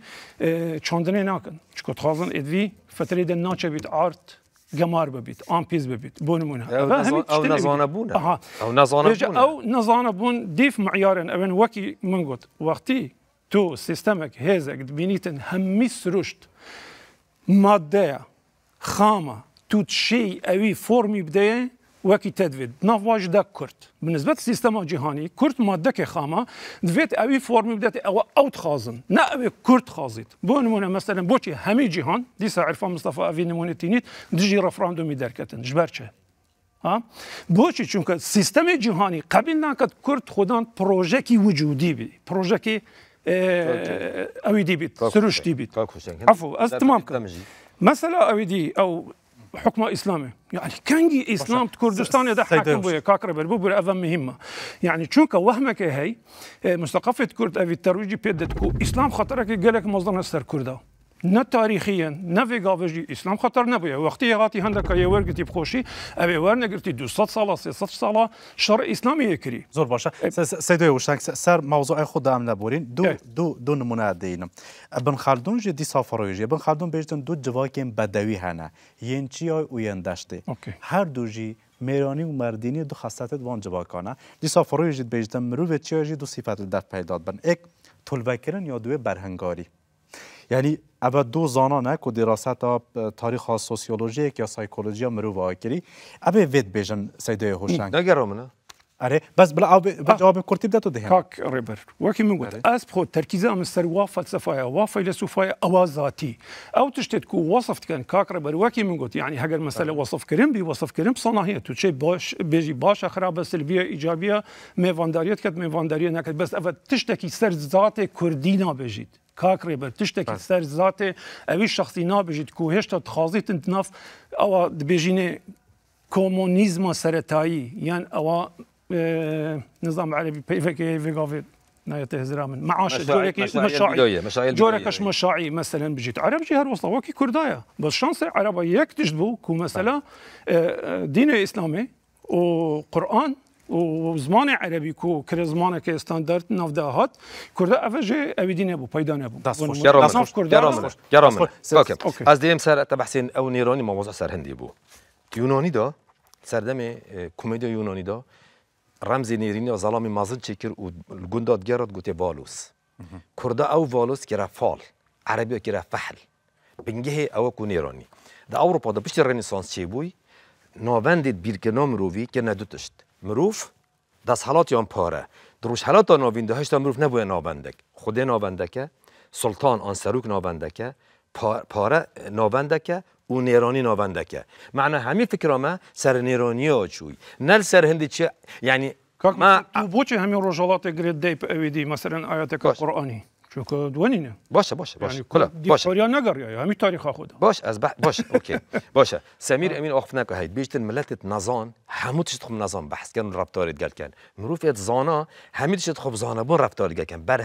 چاندنێ ناکەن چکۆتخوازن ئێدوی فترێدە ناچەبیت ئارت قمار ببيت بيز ببيت بون منها او او بون اها او نزان بون او نزان بون ديف ان ابن وكي منغوت وقتي تو سيستمك هيزك بنيتن همي سرشت ماده خامه تو شيء اوي فورمي بدايه وەکی تدوێت ناواژ دە کورت بنسبت سیستەما جیهانی کورت مادەکە خامە دوێت ئەوی فۆمی بدێت ئەوە ئەوت خازن نه ئەوێ کورت خازیت بۆ نمونە مەسەرن بۆچی هەمی جیهان دیسا عرفا مستەفا ئەوی نمونێتی نیت دژی ڕفراندومی دەرکەتن ژبەرچە بۆچی چونکە سیستەمی جیهانی قبل ناکەت کورت خوددان پرۆژێکی وجودی بی پرۆژێکی ئەوی دیبیت سروشتی بیت ئەف ئەس تمام کەمژی. مثلا ئەویدی ئەو حكم اسلامي يعني كان اسلام كردستان يدا حاكم بويا كاكر بو بو افا مهمه يعني چونك وهمك هي مستقفه كرد في الترويج بيدتكو اسلام خطرك قالك مصدر نستر كردو نه تاریخی نه ویگاوجی اسلام خطر نبوده وقتی هند که یه ورگتی بخوشی اوه ور نگرتی 200 سال 300 سال شر اسلامی کری زور باشه دوی وشان سر موضوع خود دام نبورین دو دو دو نمونه دینم ابن خلدون دی سافرویجی ابن خلدون بیشتر دو جواکین بدوی هنر یه چیای و یین هر دو جی میرانی و مردینی دو خاصیت وان کنه. دی سافرویجی بیشتن مروه چیای دو صفات در پیدا بن یک طلبه یا دو برهنگاری يعني أبا دو زانان که تاريخ اه، تاریخ سوسیولوژیک یا سایکولوژیا مرو واکری ابه وید بیژن سیده هوشنگ نگرا منه اره بس بلا أبا جواب كورتي آه. بدأتو دهيان كاك ريبر وكي من قد أس بخو تركيزة من سر وا فلسفايا وا فيلسوفايا أو ذاتي أو تشتت كو وصف كان كاك ريبر وكي من قد يعني هاجر مسألة وصف كريم بي وصف كريم صناعية تشي باش بيجي باش خرابة سلبية إيجابية ميفاندارية كت ميفاندارية نكت بس أبا تشتكي سر ذاتي كردينا بيجيت كاكري بتشتكي سر ذاتي اوي شخصي نابجت كو هشتا تخازيت انتناف او دبيجيني كومونيزما سرتاي يعني او نظام عربي بيفك في نهاية هزرا معاش جورك مشاعي جورك مشاعي مثلا بجيت عرب جهر وصلا وكي كردايا بس شانس عرب يك تجدبو كو مثلا دين الاسلامي اه، اه، وقران و زمان عربی کو کر زمان که استاندارد ناف ده هات کرده اوج اویدی بو پیدا بو دست خوش گرام خوش گرام اوکی از دیم سر او نیرانی ما موضوع سر هندی بو یونانی دا سردم کمدی یونانی دا رمز نیرینی ظلام مازن چکر و گنداد گرد گوته بالوس کرد او والوس گره فال عربی گره فحل بنگه او کو نیرانی دا اروپا دا پشت رنسانس چی بوی ناوندید بیرکنام رووی که ندوتشت پاره. مروف دست حالات دەستهڵاتیان پارە درۆژهلاتە ناویندا هشتا مروف نبووە نابندک. خودێ نابندکه، سلطان آن پاره نابندکه، پاره نابندکه و معنی همین فکر ما سر نیرانی سر نه سر هندی چه چ او بۆچی هەمی همین گرێت دەی دیپ دی مثلاً آیات قڕانی Çünkü نه باشه باشه باشه yani کلا باشه یا همین تاریخ خود باش از بح... باش اوکی باشه اخف امین هید هيد ملت نزان نظان حموتش خو نزان بحث کن رفتار کن مروف مروفيت زانا حميدش خو زانا بون رفتار قال کن بر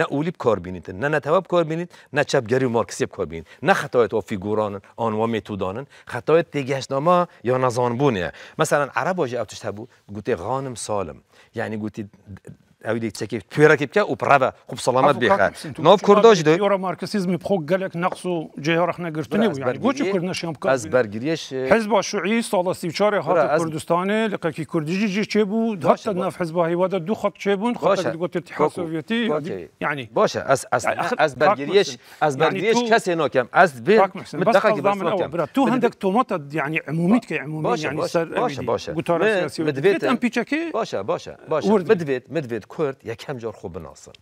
نه اولیب کار بینید نه نتواب کار بینید نه چپ و مارکسی کار بینید نه خطای تو فیگوران آن و متودانن خطایا نما یا نزان بونه مثلا عرب واجه اوتش تبو غانم سالم یعنی گوتی او دې څه کې پیرا خوب سلامت به ښه نو کورداج دو. یوه مارکسیزم خو ګلک نقص او جهره نه ګرځتنی وي از برګریش حزب شعی سال 34 هات کوردستان لکه کی چه بو حزب دو خط چه خو یعنی باشه از از از برګریش از برګریش کم از کم تو هندک توماتا یعنی عمومیت که عمومیت یعنی باشه باشه ګوتار سیاسي باشه باشه باشه باشه مدویت کرد یکم جار خوب بناسن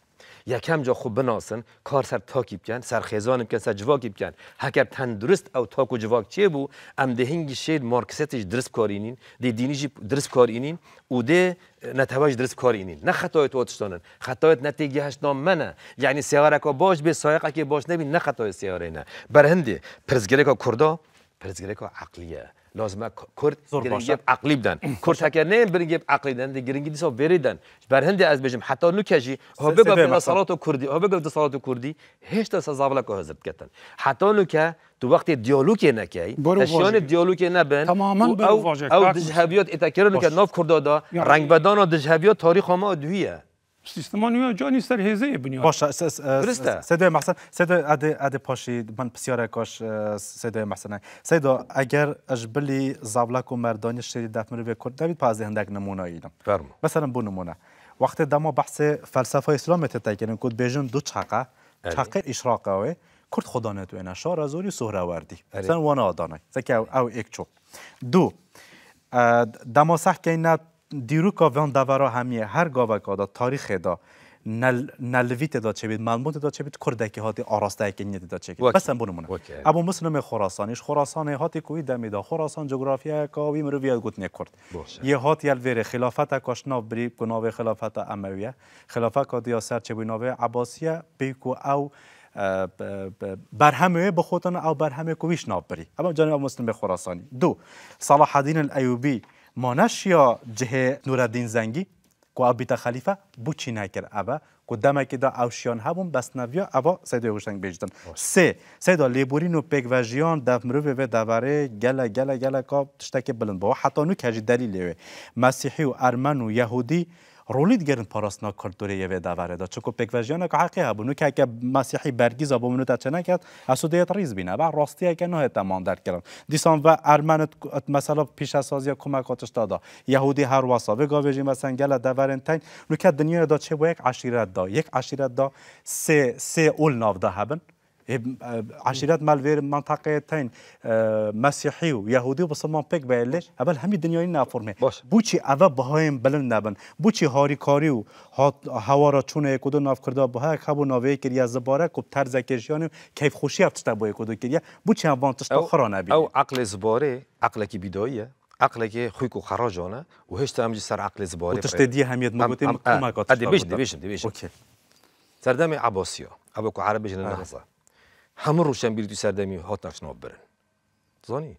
یکم جا خوب بناسن کار سر تاکی بکن سر خیزان کن، سر جواکی بکن هکر درست او تاک و جواک چیه بو ام هنگی شیر مارکسیتش درست کارینین دی دینیجی درست کارینین او ده نتواج درست کارینین نه خطایت واتشتانن خطایت نتیجه هشت نام منه یعنی سیاره که باش به سایقه که باش نبین نه خطای سیاره نه برهنده پرزگره که کردا پرزگره که عقلیه لازمه کرد گرنگیب عقلی بدن کرد تکر نه برنگیب عقلی دن دی گرنگی دیسا بریدن بر هنده از بجم حتی نو کجی ها دو سالات و کردی ها بگفت سالات و کردی هشت تا سزاولا که حضرت کتن حتی نو که تو وقت دیالوگی نکی تشیان دیالوگی نبن تماما او دجهبیات اتکرنو که ناف کرده دا رنگ بدان و دجهبیات تاریخ همه دویه سیستمان یا جانی سر هزه بنیاد باشه درسته صدای محسن صدای اده اد پاشی من بسیار کاش صدای محسن صدا اگر اجبلی زاولک و مردانی شری دفن رو کرد دوید پس هندک نمونه ایدم مثلا بو نمونه وقتی دما بحث فلسفه اسلام ته کردن کد بیجن دو چقه چقه اشراق اوه کرد خدا نتوینه شار از سهره وردی. مثلا وانا آدانه سکه او یک چو دو دما صح که دیروکا وان دورا همیه هر گاوه دا تاریخ دا نل نلویت دا چه بید دا چه بید کردکی هاتی آراسته که نیت دا چه بید بس هم بونمونه اما مسلم خراسانیش خراسان هاتی کوی دمی دا خراسان جغرافیا کاوی مروی گوت نکرد یه هاتی ویر خلافت کاشنا بری کناوه خلافت امویه خلافت کادیا سر چه بیناوه عباسیه بیکو او برهمه بخوتن او برهمه کویش ناب بری اما جانب مسلم خراسانی دو صلاح الدین الایوبی مانش یا جه نورالدین زنگی کو ابیتا خلیفه بو چی نکر ابا کو دمه که دا اوشیان همون بسنویا ابا سید یوشنگ بیجدن سه سید لیبورین و پک وژیان دف به و دوره گله گله گله کا تشتک بلند با حتی نو کجی دلیل مسیحی و ارمن و یهودی رولیت دگرن پاراستنا کلتوری یوه دوره دا چکو پکوژیانا که حقی هبونو که اگه مسیحی برگیزا بومنو تا چنه کرد اسودیت ریز بینه و راستی اگه نه تمان در کردن دیسان و ارمن مثلا پیش کمک کمکاتش داد. یهودی هر واسا و گاویجی مثلا گله دورن تنگ نو که دنیا چه با یک عشیرت دا یک عشیرت دا سه سه اول ناو دا هبن Eh, eh, عشيرات مال فير تين eh، مسيحي ويهودي وبصمام بيك بيلي قبل هم الدنيا إنا فرمه بوچي اوا بهايم بلن نبن بوچی هاری کاریو و هوارا چونه کدوم ناف کرده بها و ناوی کری از باره کو طرز کرشیان کیف خوشی افتشت بو کدوم کری بوچی هم تشتا خرا نبی او عقل زباره عقل کی بدایه عقل که خوی کو خراجانه و هیچ تام سر عقل زباره و تشت دی همیت مگوتی کمکات ادی بیش دی بیش دی بیش سردم عباسیا ابو کو عربی جنا آره. همه روشن تو سردمی هات ناب برن زانی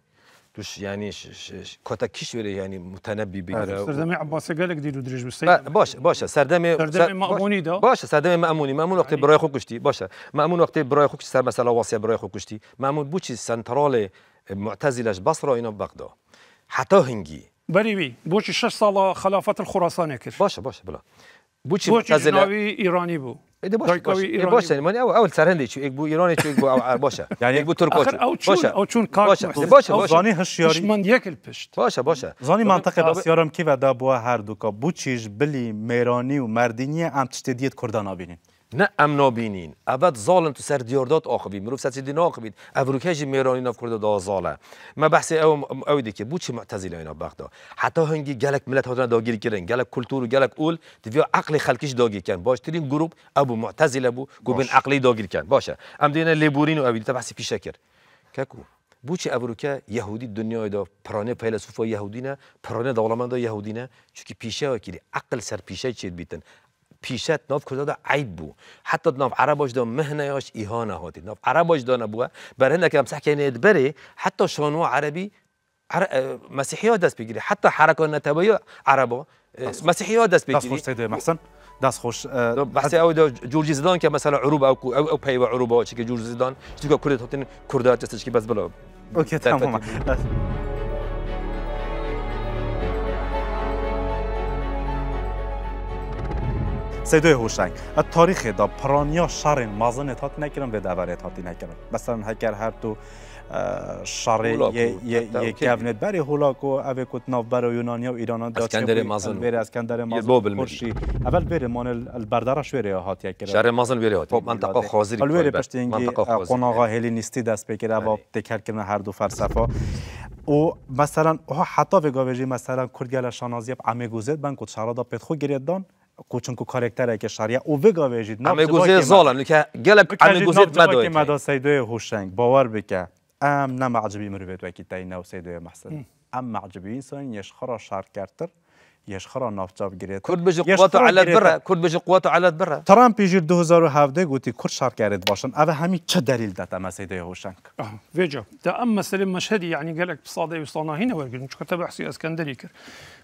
توش یعنی کتکیش بره یعنی متنبی بگیره آره، سردمی عباسی گلک و درج بسته باشه باشه سردمی مامونی مأمونی دا باشه سردمی مأمونی مأمون وقتی آره. برای خود کشتی باشه مأمون وقتی برای خود سر مثلا واسیه برای خود کشتی مأمون بوچی سنترال معتزلش بصره اینا بغدا حتی هنگی بری بی بوچی شش سال خلافت الخراسانه کرد باشه باشه بلا بوچی معتزله ایرانی بود ایده باش باشه باش من یعنی اول اول یک بو يقبو ايراني شو يقبو باشا يعني يقبو تركوش او تشون او باشه باشه باشا زانی هشیاری من یک پشت باشا باشا زانی منطقه و دا بو هر دو کا دوکا بلی بلی و ومردینیه ام تشتدیت کردن بینین نه امنا بینین اول ظالم تو سر دیاردات آخوی مروف سر دینا آخوید اوروکش میرانی ناف کرده دا ظاله ما بحث او اویده که بوچی معتزله اینا بغدا حتی هنگی گلک ملت هاتون داگیر کردن گلک کلتور و گلک اول دیو عقل خلقش داگیر کن باش ترین گروپ ابو معتزله بو گوبن عقلی داگیر کن باشه ام دین لیبورین و اویده بحثی پیش کرد ککو چه اوروکه یهودی دنیای دا پرانه یهودی نه پرانه یهودی نه چونکه پیشه ها کلی عقل سر پیشه چید بیتن پیشت ناف کرده دا عیب بو حتی ناف عرباش دا مهنه یاش ایها هاتی ناف عرباش دا نبوه بر هنده که امسح بره حتی شانو عربی عر... مسیحی ها دست بگیری حتی حرکان نتبایی عربا مسیحی ها دست بگیری دست خوش سیده محسن دست خوش بحثی او جورجی زیدان که مثلا عروب او او پیو عروب ها چی که جورجی زیدان. چی که کرد هاتین که بس بلا اوکی تمام صدای هوشنگ تاریخ دا پرانیا شر مازن اتات نکردن به دور اتاتی نکردن مثلا هکر هر دو شر یک گونت بری هولاکو او کت ناف برای یونانیا و ایران داد اسکندر بله، مازن بره اسکندر مازن خوشی اول بره مان البردارش بره هاتی کرد شر مازن بره هاتی منطقه خازری الوری پشتینگی قناقا هلینیستی دست بگیره و تکر بله. کردن هر دو فلسفه او مثلا او حتی به گاویجی مثلا کرد شانازیب عمه گوزد بن کوت شرادا پید خود گرید کوچن کو که ہے او وگا ویجید نہ میں گوزے زال ان کہ گل ان گوزے مدو کہ مدو باور بکه ام نہ معجبی مرو بیت وکی تین نو سیدو محسن ام معجبی انسان یش خرا شارک کرتر یشخرا نافتاب گرید کرد بجی قواتو علت بره کرد بجی قواتو علت بره ترامپ پیجی 2017 گوتی کرد شار کرد باشن او همی چه دلیل داتا مسیده هوشنگ آه، ویجا دا ام مسئله مشهدی یعنی گلک بصاده یوستانا هینه ورگرن چکا تبع حسی اسکندری کرد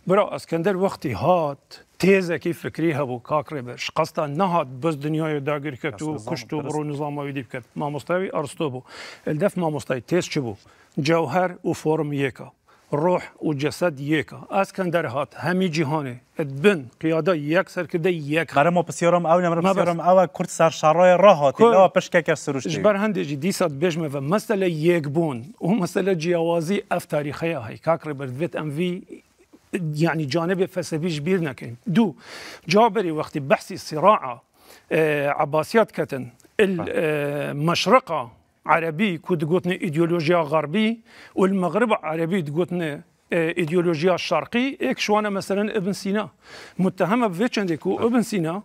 برا اسکندر وقتی هات تێزێکی فکری هەبوو کاکڕێ بش قەستا نەهات بەس دنیای داگیر کرد و کوشت و بڕۆ نظامەوی ما بکرد ارستو بو الدف ما مامۆستای تێز شبو جوهر وفورم و روح و جسد یک از کندر هات همی جهانه ادبن قیاده یک سرکده یک قرم و پسیارم او نمر پسیارم او کرد سر شرای راه هاتی لا پشکه کر سروشتی جبر هنده جی دیسات بجمه و مسئله یک بون و مسئله جیوازی اف تاریخی های کاکر بردویت ام یعنی يعني جانب فسبیش بیر نکن دو جابري وقت بحثي صراع اه، عباسیات کتن المشرقه عربي كود ايديولوجيا غربي والمغرب عربي دغوتني آه، ايديولوجيا شرقي اك انا مثلا ابن سينا متهمه بفيتش ابن سينا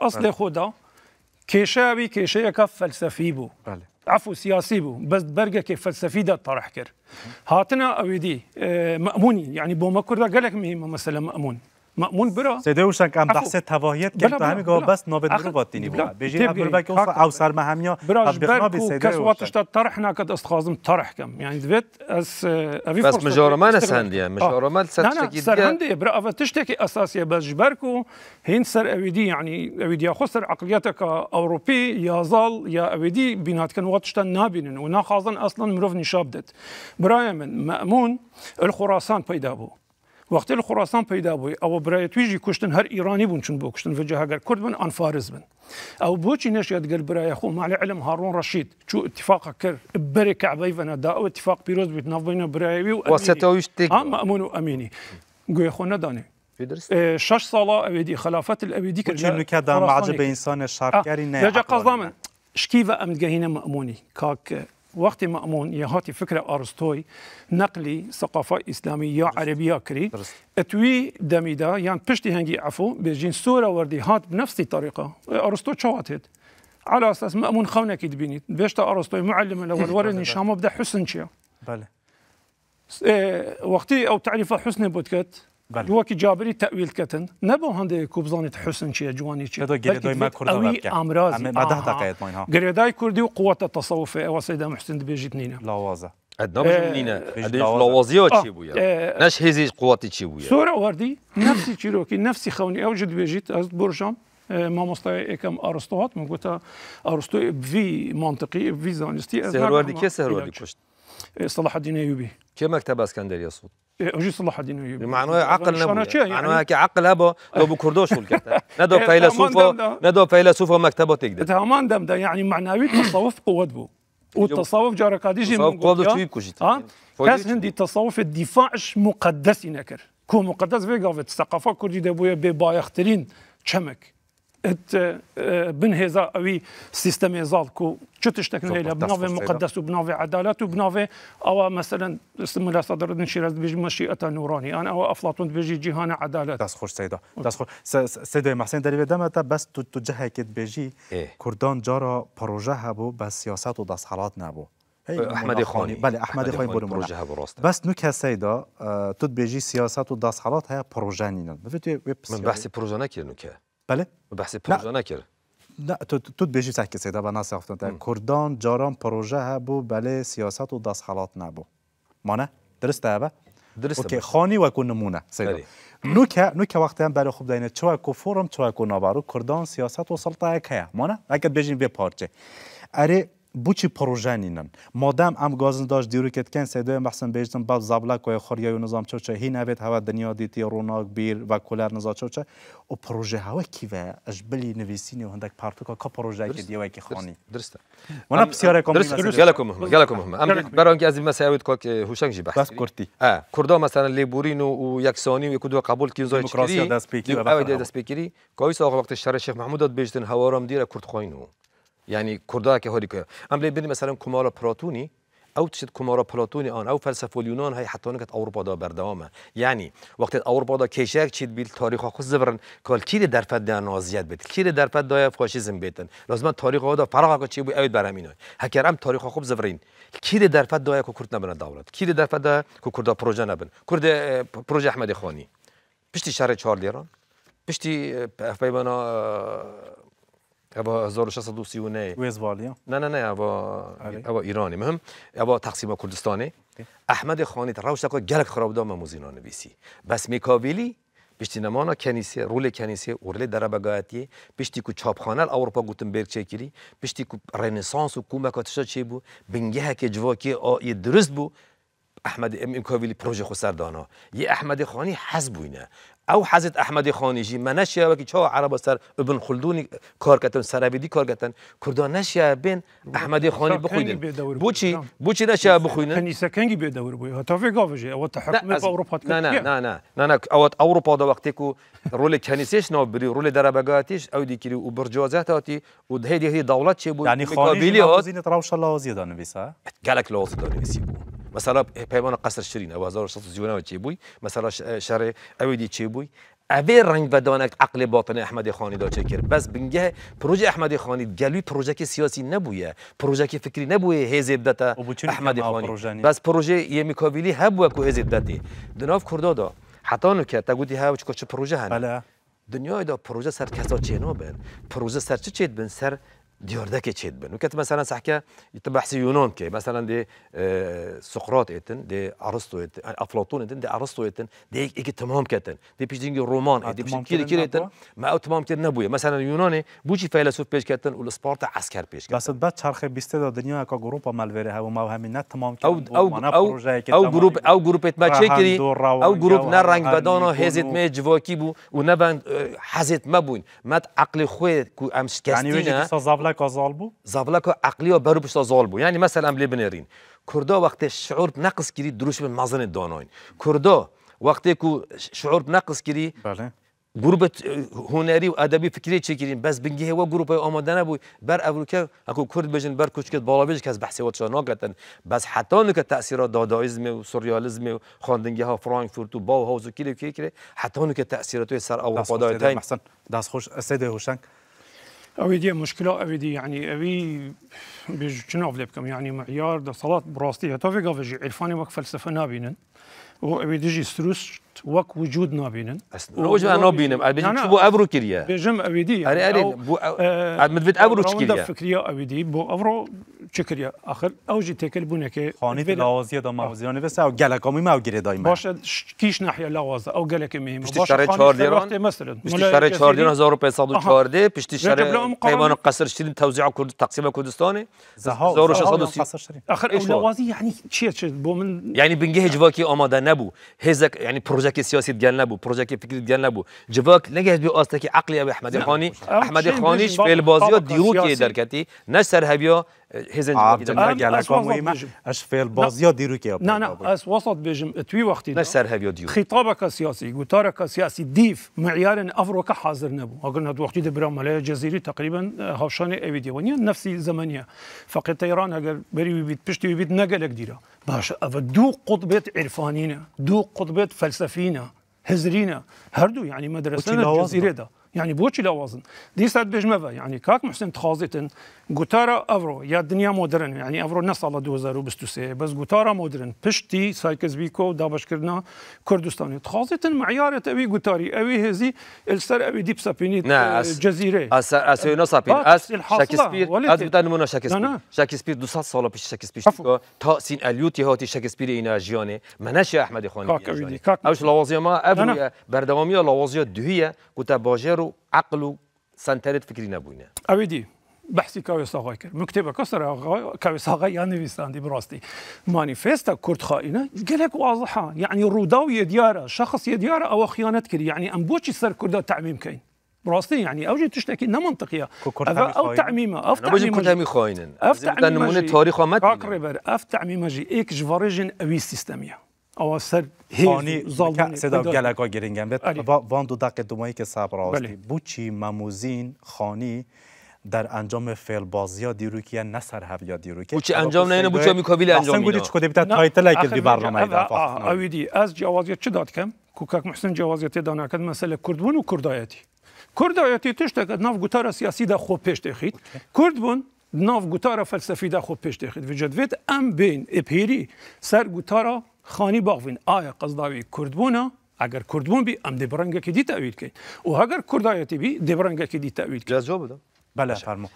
اصلي خدا كيشابي كيشيا فلسفي بو عفو سياسي بو بس برقه كيف فلسفي ده طرح كر هاتنا اويدي آه، مأموني يعني بو ما كردا قالك مهم مثلا مأمون مأمون برا سدوشن كم بحثت هواهیت که تو همین گاه بس نابد ديني باتینی بود بجی عبد الباقي او سر مهمیا براش سيدي کس وقتش تا طرحنا قد استخازم طرح كم يعني دبت أس ابي بس مجارمان سنديا مجارمان سنديا سر هندي برا تشتكي اساسيه بس جبركو هين سر اويدي يعني اويدي خسر عقليتك اوروبي يا ظل يا اويدي بينات كان وقتش نابينن ونا خازن اصلا مروف نشابدت برايا من مأمون الخراسان پیدا وقت خراسان پیدا بوی او برای تویجی کشتن هر ایرانی بون چون بو کشتن وجه اگر کرد بون انفارز بن او بوچی نشید گل برای خو مع علم هارون رشید چو اتفاق کر بری کعبی و دا او اتفاق پیروز بیت نو بین برای و وسطویش تک اما آه، امون و امینی گوی خو ندانه اه، شش سالا اویدی خلافت الاویدی کرد چون نکه دام عجب انسان آه، شرکری نه رجا قصدامن شكيفة أم امدگهین مأموني كاك وقت مأمون یه هاتی فکر آرستوی نقلی ثقافه اسلامی یا عربیا کری اتوی دمیدا یعنی يعني پشتی هنگی عفو به جین سورا وردی هات بنفسی طریقه آرستو چوات هد على اساس مأمون خونك تبيني بيشتا ارسطو معلم الاول ورني شامو بدا حسن شيا بله إيه، وقتي او تعريف حسن بودكت بله. جابری تأویل کتن نه با هنده کوبزانیت حسن چیه جوانی چیه دو گریدای ما کرد اوی امراض مده دقیقه ما اینها گریدای کردی و قوت تصوف او سید محسن بیجیت نینه لاوازه ادنام جملینه لاوازی ها چی بویا نش هزی قوتی چی بویا سوره واردی نفسی چی رو که نفسی خونی او جد از برشام ما مستوى اكم ارسطو هات من قلت ارسطو في منطقي في زانستي سهروردي كي سهروردي صلاح الدین ایوبی که مکتب اسکندریه صوت هجي إيه، صلاح الدين معناه عقل نبوي يعني. كي عقل ابو إيه. لو بكردوش الكتاب ندو إيه، فيلسوفه ندو فيلسوفه مكتبه تقدر تمام دم دمدا يعني معناوي تصوف قوة بو والتصوف جارة قاديجي من قوة اه كاس هندي تصوف الدفاعش مقدس نكر كو مقدس فيغا في الثقافة كردي دبوية ببايخترين چمك ات بنهزا اوی سیستم ازال کو چه تشتک نهیلا مقدس و بناو عدالت و بناو او مثلا اسم الله صدر الدين شيراز بيجي مشيئة نوراني انا او افلاطون بيجي جهان عدالت دست خوش سيدا دست خوش سيدا محسن داري بدم تا بس تجه كت بيجي كردان جارا پروژه هبو بس سياسات و دست حالات نبو احمد خانی بله احمد خانی بولم پروژه هبو راست بس نو که سیدا تو بیجی سیاسات و دست حالات ها پروژه نینن من بحث پروژه نکیرنو که بله بحث پروژه نکرد نه تو تو بیشی تحکی سیده به ناس افتن کردان جاران پروژه بو، بله سیاست و دست خلاط نبو مانه درسته با درسته اوکی بله. خانی و کن نمونه سیده بله. نو که وقتی هم برای خوب دینه چوا کو فورم چوا کو نوارو کردان سیاست و سلطه که مانه اگر بیشی به پارچه اره بچی پروژنی نن مادام ام گازن داشت دیروز که کن سه دوی محسن بیشتر با زبلاک کوی خریا نظام زم چرچه هی نه به هوا دنیا دیتی روناک بیر و کلار نزد چرچه او پروژه هوا کی وای اش بلی نویسی نیو هندک پارتو کا پروژه ای که دیوای که خانی درسته من پسیاره کم درست کردی گل کم هم ام برای اینکه از این مسئله ایت که هوشان جی کردی آه کردام مثلا لیبورینو و یکسانی و یک دو قبول کیم زای کردی دیو اول دیو دست بکری کویس آقای وقت شرایش هوا رام دیره کرد یعنی که هری که ام لی بین مثلا کومارا پراتونی او تشد کومارا پلاتونی آن، او فلسفه یونان های حتی نکت اوروبا دا بردوامه یعنی وقت اوروبا دا کیشک چید بیل تاریخ خود زبرن کال کیر در فد نازیت بیت کیر در فد دای فاشیزم بیتن لازم تاریخ دا فراغ چی بو اوید برامینو هکر ام تاریخ خوب زبرین کیر در فد دای کورد کرد نبن دولت کی در فد کو پروژه نبن کرد پروژه احمدی خانی پشتی شهر 4 لیران پشتی پیمانا اوا 1631 نه نه نه اوا اوا ایرانی مهم اوا تقسیم کردستانی احمد خانی روش که گلک خراب دام موزینا نویسی بس میکاویلی پشتی نمانا کنیسه رول کنیسه اورل در بگاهتی پشتی کو چاپخانه اروپا گوتنبرگ چکری پشتی کو رنسانس و کومکاتش بود بو بنگه که جواکی درست بو احمد ام پروژه خسر دانا یه احمد خانی حزب بوینه ئەو حەزت ئەحمەدی خۆنیژی مە نەشیاوەکی چۆ عرە بەسەر بن خولدونی کارکەتن سەرابیدی کارگەتن کوردان نەشیا بێن ئەحمەدی خۆنی بخوین بچی بچی نەشیا بخوینن نیسەکەنگی بێدەور بووی هەتاافێکگاژێ ئەوە ئەوروپات ئەوەت ئەوروپادا وەختێک و رول کەنیسێش ناو بری ڕۆلی دەرەبگاتیش او دیکری و برجوازاتاتی و دهێ دیهی داوڵات چێ بوو ینی خۆبیلی هازینە ڕاوشە لاوازیە دانویسە گەلک لاوازی دانویسی بوو. مثلا پیمان قصر شیرین و چی بوی مثلا شهر اویدی چی بوی اوی رنگ و دانک عقل باطن احمد خانی دا چه کرد بس بنگه پروژه احمد خانی گلوی پروژه که سیاسی نبویه پروژه که فکری نبویه هیز دتا احمد خانی بس پروژه یه مکابلی هبوه که هیز دته دناف دا. حتی نکه تا گودی ها چه پروژه هنه بله. دنیای دا پروژه سر کسا چه پروژه سر چه چه بن سر دیار دکه چید بن. وقت مثلا سحکه یت بحثی یونان که مثلا دی آه، سقراط ایتن دی ارسطو ایتن آه، افلاطون ایتن دی ارسطو ایتن دی یک تمام کتن دی پیش دینگی رومان دی پیش کیر کیر ایتن ما او تمام کتن نبوده مثلا یونانی بوچی فیلسوف پیش کتن و اسپارتا عسکر پیش کتن. بس بعد چرخ بیسته دا دنیا کا گروپ مالوره ها و ما همین نت تمام کتن. او او او او گروپ او گروپ ایت ما چه کری او گروپ نه رنگ بدانا هزت می جواکی بو و نه بند آه، حزت مبون مت عقل خود کو امشکستینه زابلکا زال بو زابلکا عقلی و برو پشت زال بو یعنی مثلا لی بنرین کردا وقتی شعور نقص کردی دروش به مزن داناین کردا وقتی کو شعور نقص کردی بله گروه هنری و ادبی فکری چه کردیم بس بنگه و گروه آماده نبود بر اولکه اکو کرد بجن بر کوچکت بالا بج که از بحث وات ناگتن بس حتی که تأثیر دادایزم و سریالیزم و خواندنگی ها فرانکفورت و باو هاوز و کلی حتی حتی که تاثیرات سر او قدایتین دست خوش سید هوشنگ ئەوی دێ مشکلە ئەوی دی ینی ئەوی بێژچناو لێ بکەم ینی مەعیار دەسەڵات بڕاستی هەتۆێک گەڤژی عرفانی وەک او اوی دیجی سروس وک وجود نابینن اوجه انا بینم بجم شو بو ابرو کریا بجم اوی دی انا اری بو عاد مدفت افرو اوی دی بو افرو اخر اوجي دا او باشه كيش ناحيه لوازه او گلک مهم باشه چهار 4 دیران مثلا شهر 4 دیران پشتی قصر شدیم توزیع کرد تقسیم کردستان آخر اخر لوازی یعنی یعنی چیه بو من یعنی یعنی هزک یعنی ینی کی سیاسی پروژه کی فکری فکر نبود. جواب نگهد بی آسته کی عقلی ئەوێ ئەحمەدی خانی احمد خانیش فێلبازیە دیروکێ دەرکەتی درکتی سەر هەبیە هزن اذا نرجع لكم ويما اش في البازيا ديرو كي نا نا اس وسط بجم توي وقتي نسر هافيو ديو خطابك سياسي قطارك سياسي ديف معيار افريقيا حاضر نبو قلنا هاد وقتي دبر ماليا الجزيري تقريبا آه، هاوشاني ايفي ديوانيا نفسي زمانيه فقط تيران هاجر بري بيت بشتي بيت نقلك ديرا باش دو قطبات عرفانينا دو قطبات فلسفينا هزرينا هردو يعني مدرسه الجزيره ده يعني بوش لا وزن دي سات يعني كاك محسن تخازيتن غوتارا افرو يا دنيا مودرن يعني افرو نص على 2023 بس غوتارا مودرن بشتي سايكس بيكو دا باشكرنا كردستان تخازيتن معيار تبي غوتاري اوي هزي السر اوي ديب سابيني الجزيره اس اس نو سابين اس شاكسبير اس بدا نمونا شاكسبير شاكسبير 200 سنه بيش شاكسبير تا سين اليوتي هاتي شاكسبير اينا جيوني منش احمد خان اوش لوازيما افرو بردوامي لوازيا دهيه غوتا باجر فكرو عقلو سنترد فكرنا بوینه بحثي كاوي کاوی ساغای کرد مکتب کسر کاوی ساغای یا يعني نویسندی براستي مانيفيستا کرد خائنه قالك واضحه يعني روداو دیاره شخص دیاره او خيانات کرد يعني ام بوشي سر کرده تعميم كاين براستي يعني اوجي تشتكي نه منطقيه او تعميمه او تعميمه کرد همی خائنن اف تعمیم نمونه تاریخ آمد اف تعمیم جی ایک جوارجن اوی سيستميه ئەوە هێنی سەدا گەلەکە گرنگم بێت وان دو دەقێت دومایی کە بو چی مموزین خانی. در انجام فعل بازی ها دیروکی نسر هف یا که چی انجام نه بوچی همی کابیل انجام میده اصلا گوری چکده تایتل که دی برنامه دا اویدی از جوازیت چه داد کم کوکک محسن جوازیت دانه کرد مسئله کردبون و کردایتی کردایتی تشتک ناف گوتار سیاسی دا خوب پیش دخید کردبون ناف گوتار فلسفی دا خوب پیش دخید وجد وید ام بین اپیری سر گوتارا خانی باقین آیا قصداوی کردبونه اگر کردبون بی ام دبرنگه که دی تأویل کن و اگر کردایتی بی دبرنگه که دی تأويل كي. جاز جواب بلا فرمو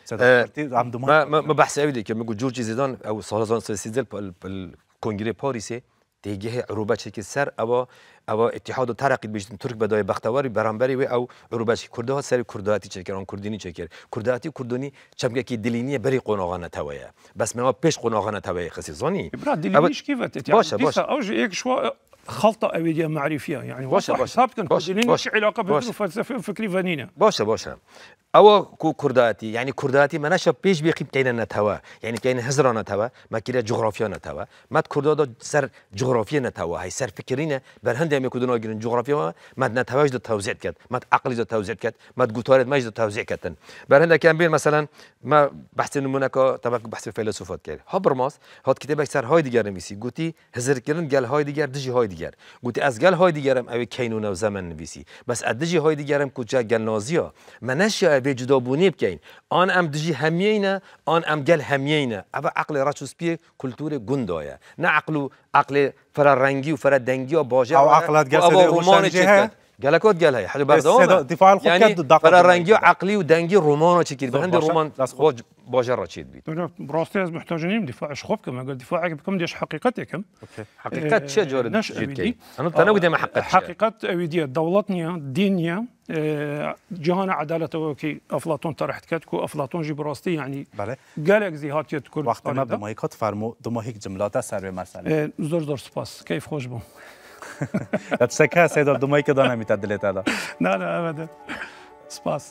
ما ما بحث اوي كما يقول جورجي زيدان او صار پل کنگره پاریسه دیگه عروبه که سر اوا اوا اتحاد و ترقی بیشتر ترک بدای بختواری برانبری و او عروبه چه کرده ها سر کرداتی چه کران کردینی چه کرد کرداتی کردونی چمگه که دلینی بری قناغانه توایه بس ما پیش قناغانه توایه قصی زانی برا دلینیش کی وقت باشه یعنی باشه اوج یک شو خلطة أبدية معرفية يعني یعنی واش حساب كان باش علاقة بين الفلسفة وفكري باشا باشا کو کورداتی ینی کورداتی منەشە پیش بیخی قیبکەینە نەتەوە یعنی بکەین هزرا ما مەکیرە جغرافیا نەتەوە سر جغرافیا سەر جغرافیە سر فکرینه بر هند بەر هەندێک کودنەوە گرن جغرافیەوە ما نەتەوەش دە تەوزێت کرد ما عقلی دە تەوزێت کرد توزیع گوتارێت بر هند تەوزێکەتن بەر مثلا ما بحث نمونه نمونەکە تبع بحث فلسفات کرد برماس هات کتاب سەر های دیگر نویسی گوتی هزرکردن گل های دیگر دجی های دیگر گوتی از گل های دیگەرم او کەین و نەوزەمە نویسی بس ادجی دژی های دیگەرم کوچە گەل نازیە یا جدا بونی آن ام دژی همینه، آن ام گەل همینه عقل عقل راچوسپی کلتور گوندایە نه عقل و عقل فرارنگی و فرە دەنگی و باژێ عقلات ڕمانێ قال كود قال هي حاجه بارده دفاع الخود يعني فرنجي عقلي ودنجي رومان تشي كده عندي رومان بوج بوجر تشي بيت براستي محتاجين دفاع شخوف كما قال دفاع كم ديش حقيقتي كم حقيقه تشي جورد اه، انا انا ودي ما حقيقه حقيقه اوديه دولتنا دينيا اه، جهان عدالة كي أفلاطون طرحت كاتكو أفلاطون جي براستي يعني بله قالك زي هات يتكون وقت ما دمايكات فرمو دمايك جملات سر مسألة اه، زور زور سپاس كيف خوش بو Yatışaka Seyit Abdümay'ı da nemita dilet eda. Ne ne evet. Spas.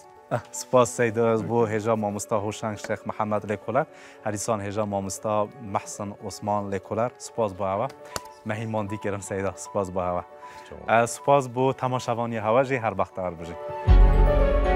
سپاس سید از بو هجا مامستا هوشنگ شیخ محمد لکولر هریسان هجا مامستا محسن عثمان لکولر سپاس با هوا مهیماندی کرم سیدا سپاس با هوا سپاس بو تماشاوانی هواجی هر وقت هر بجی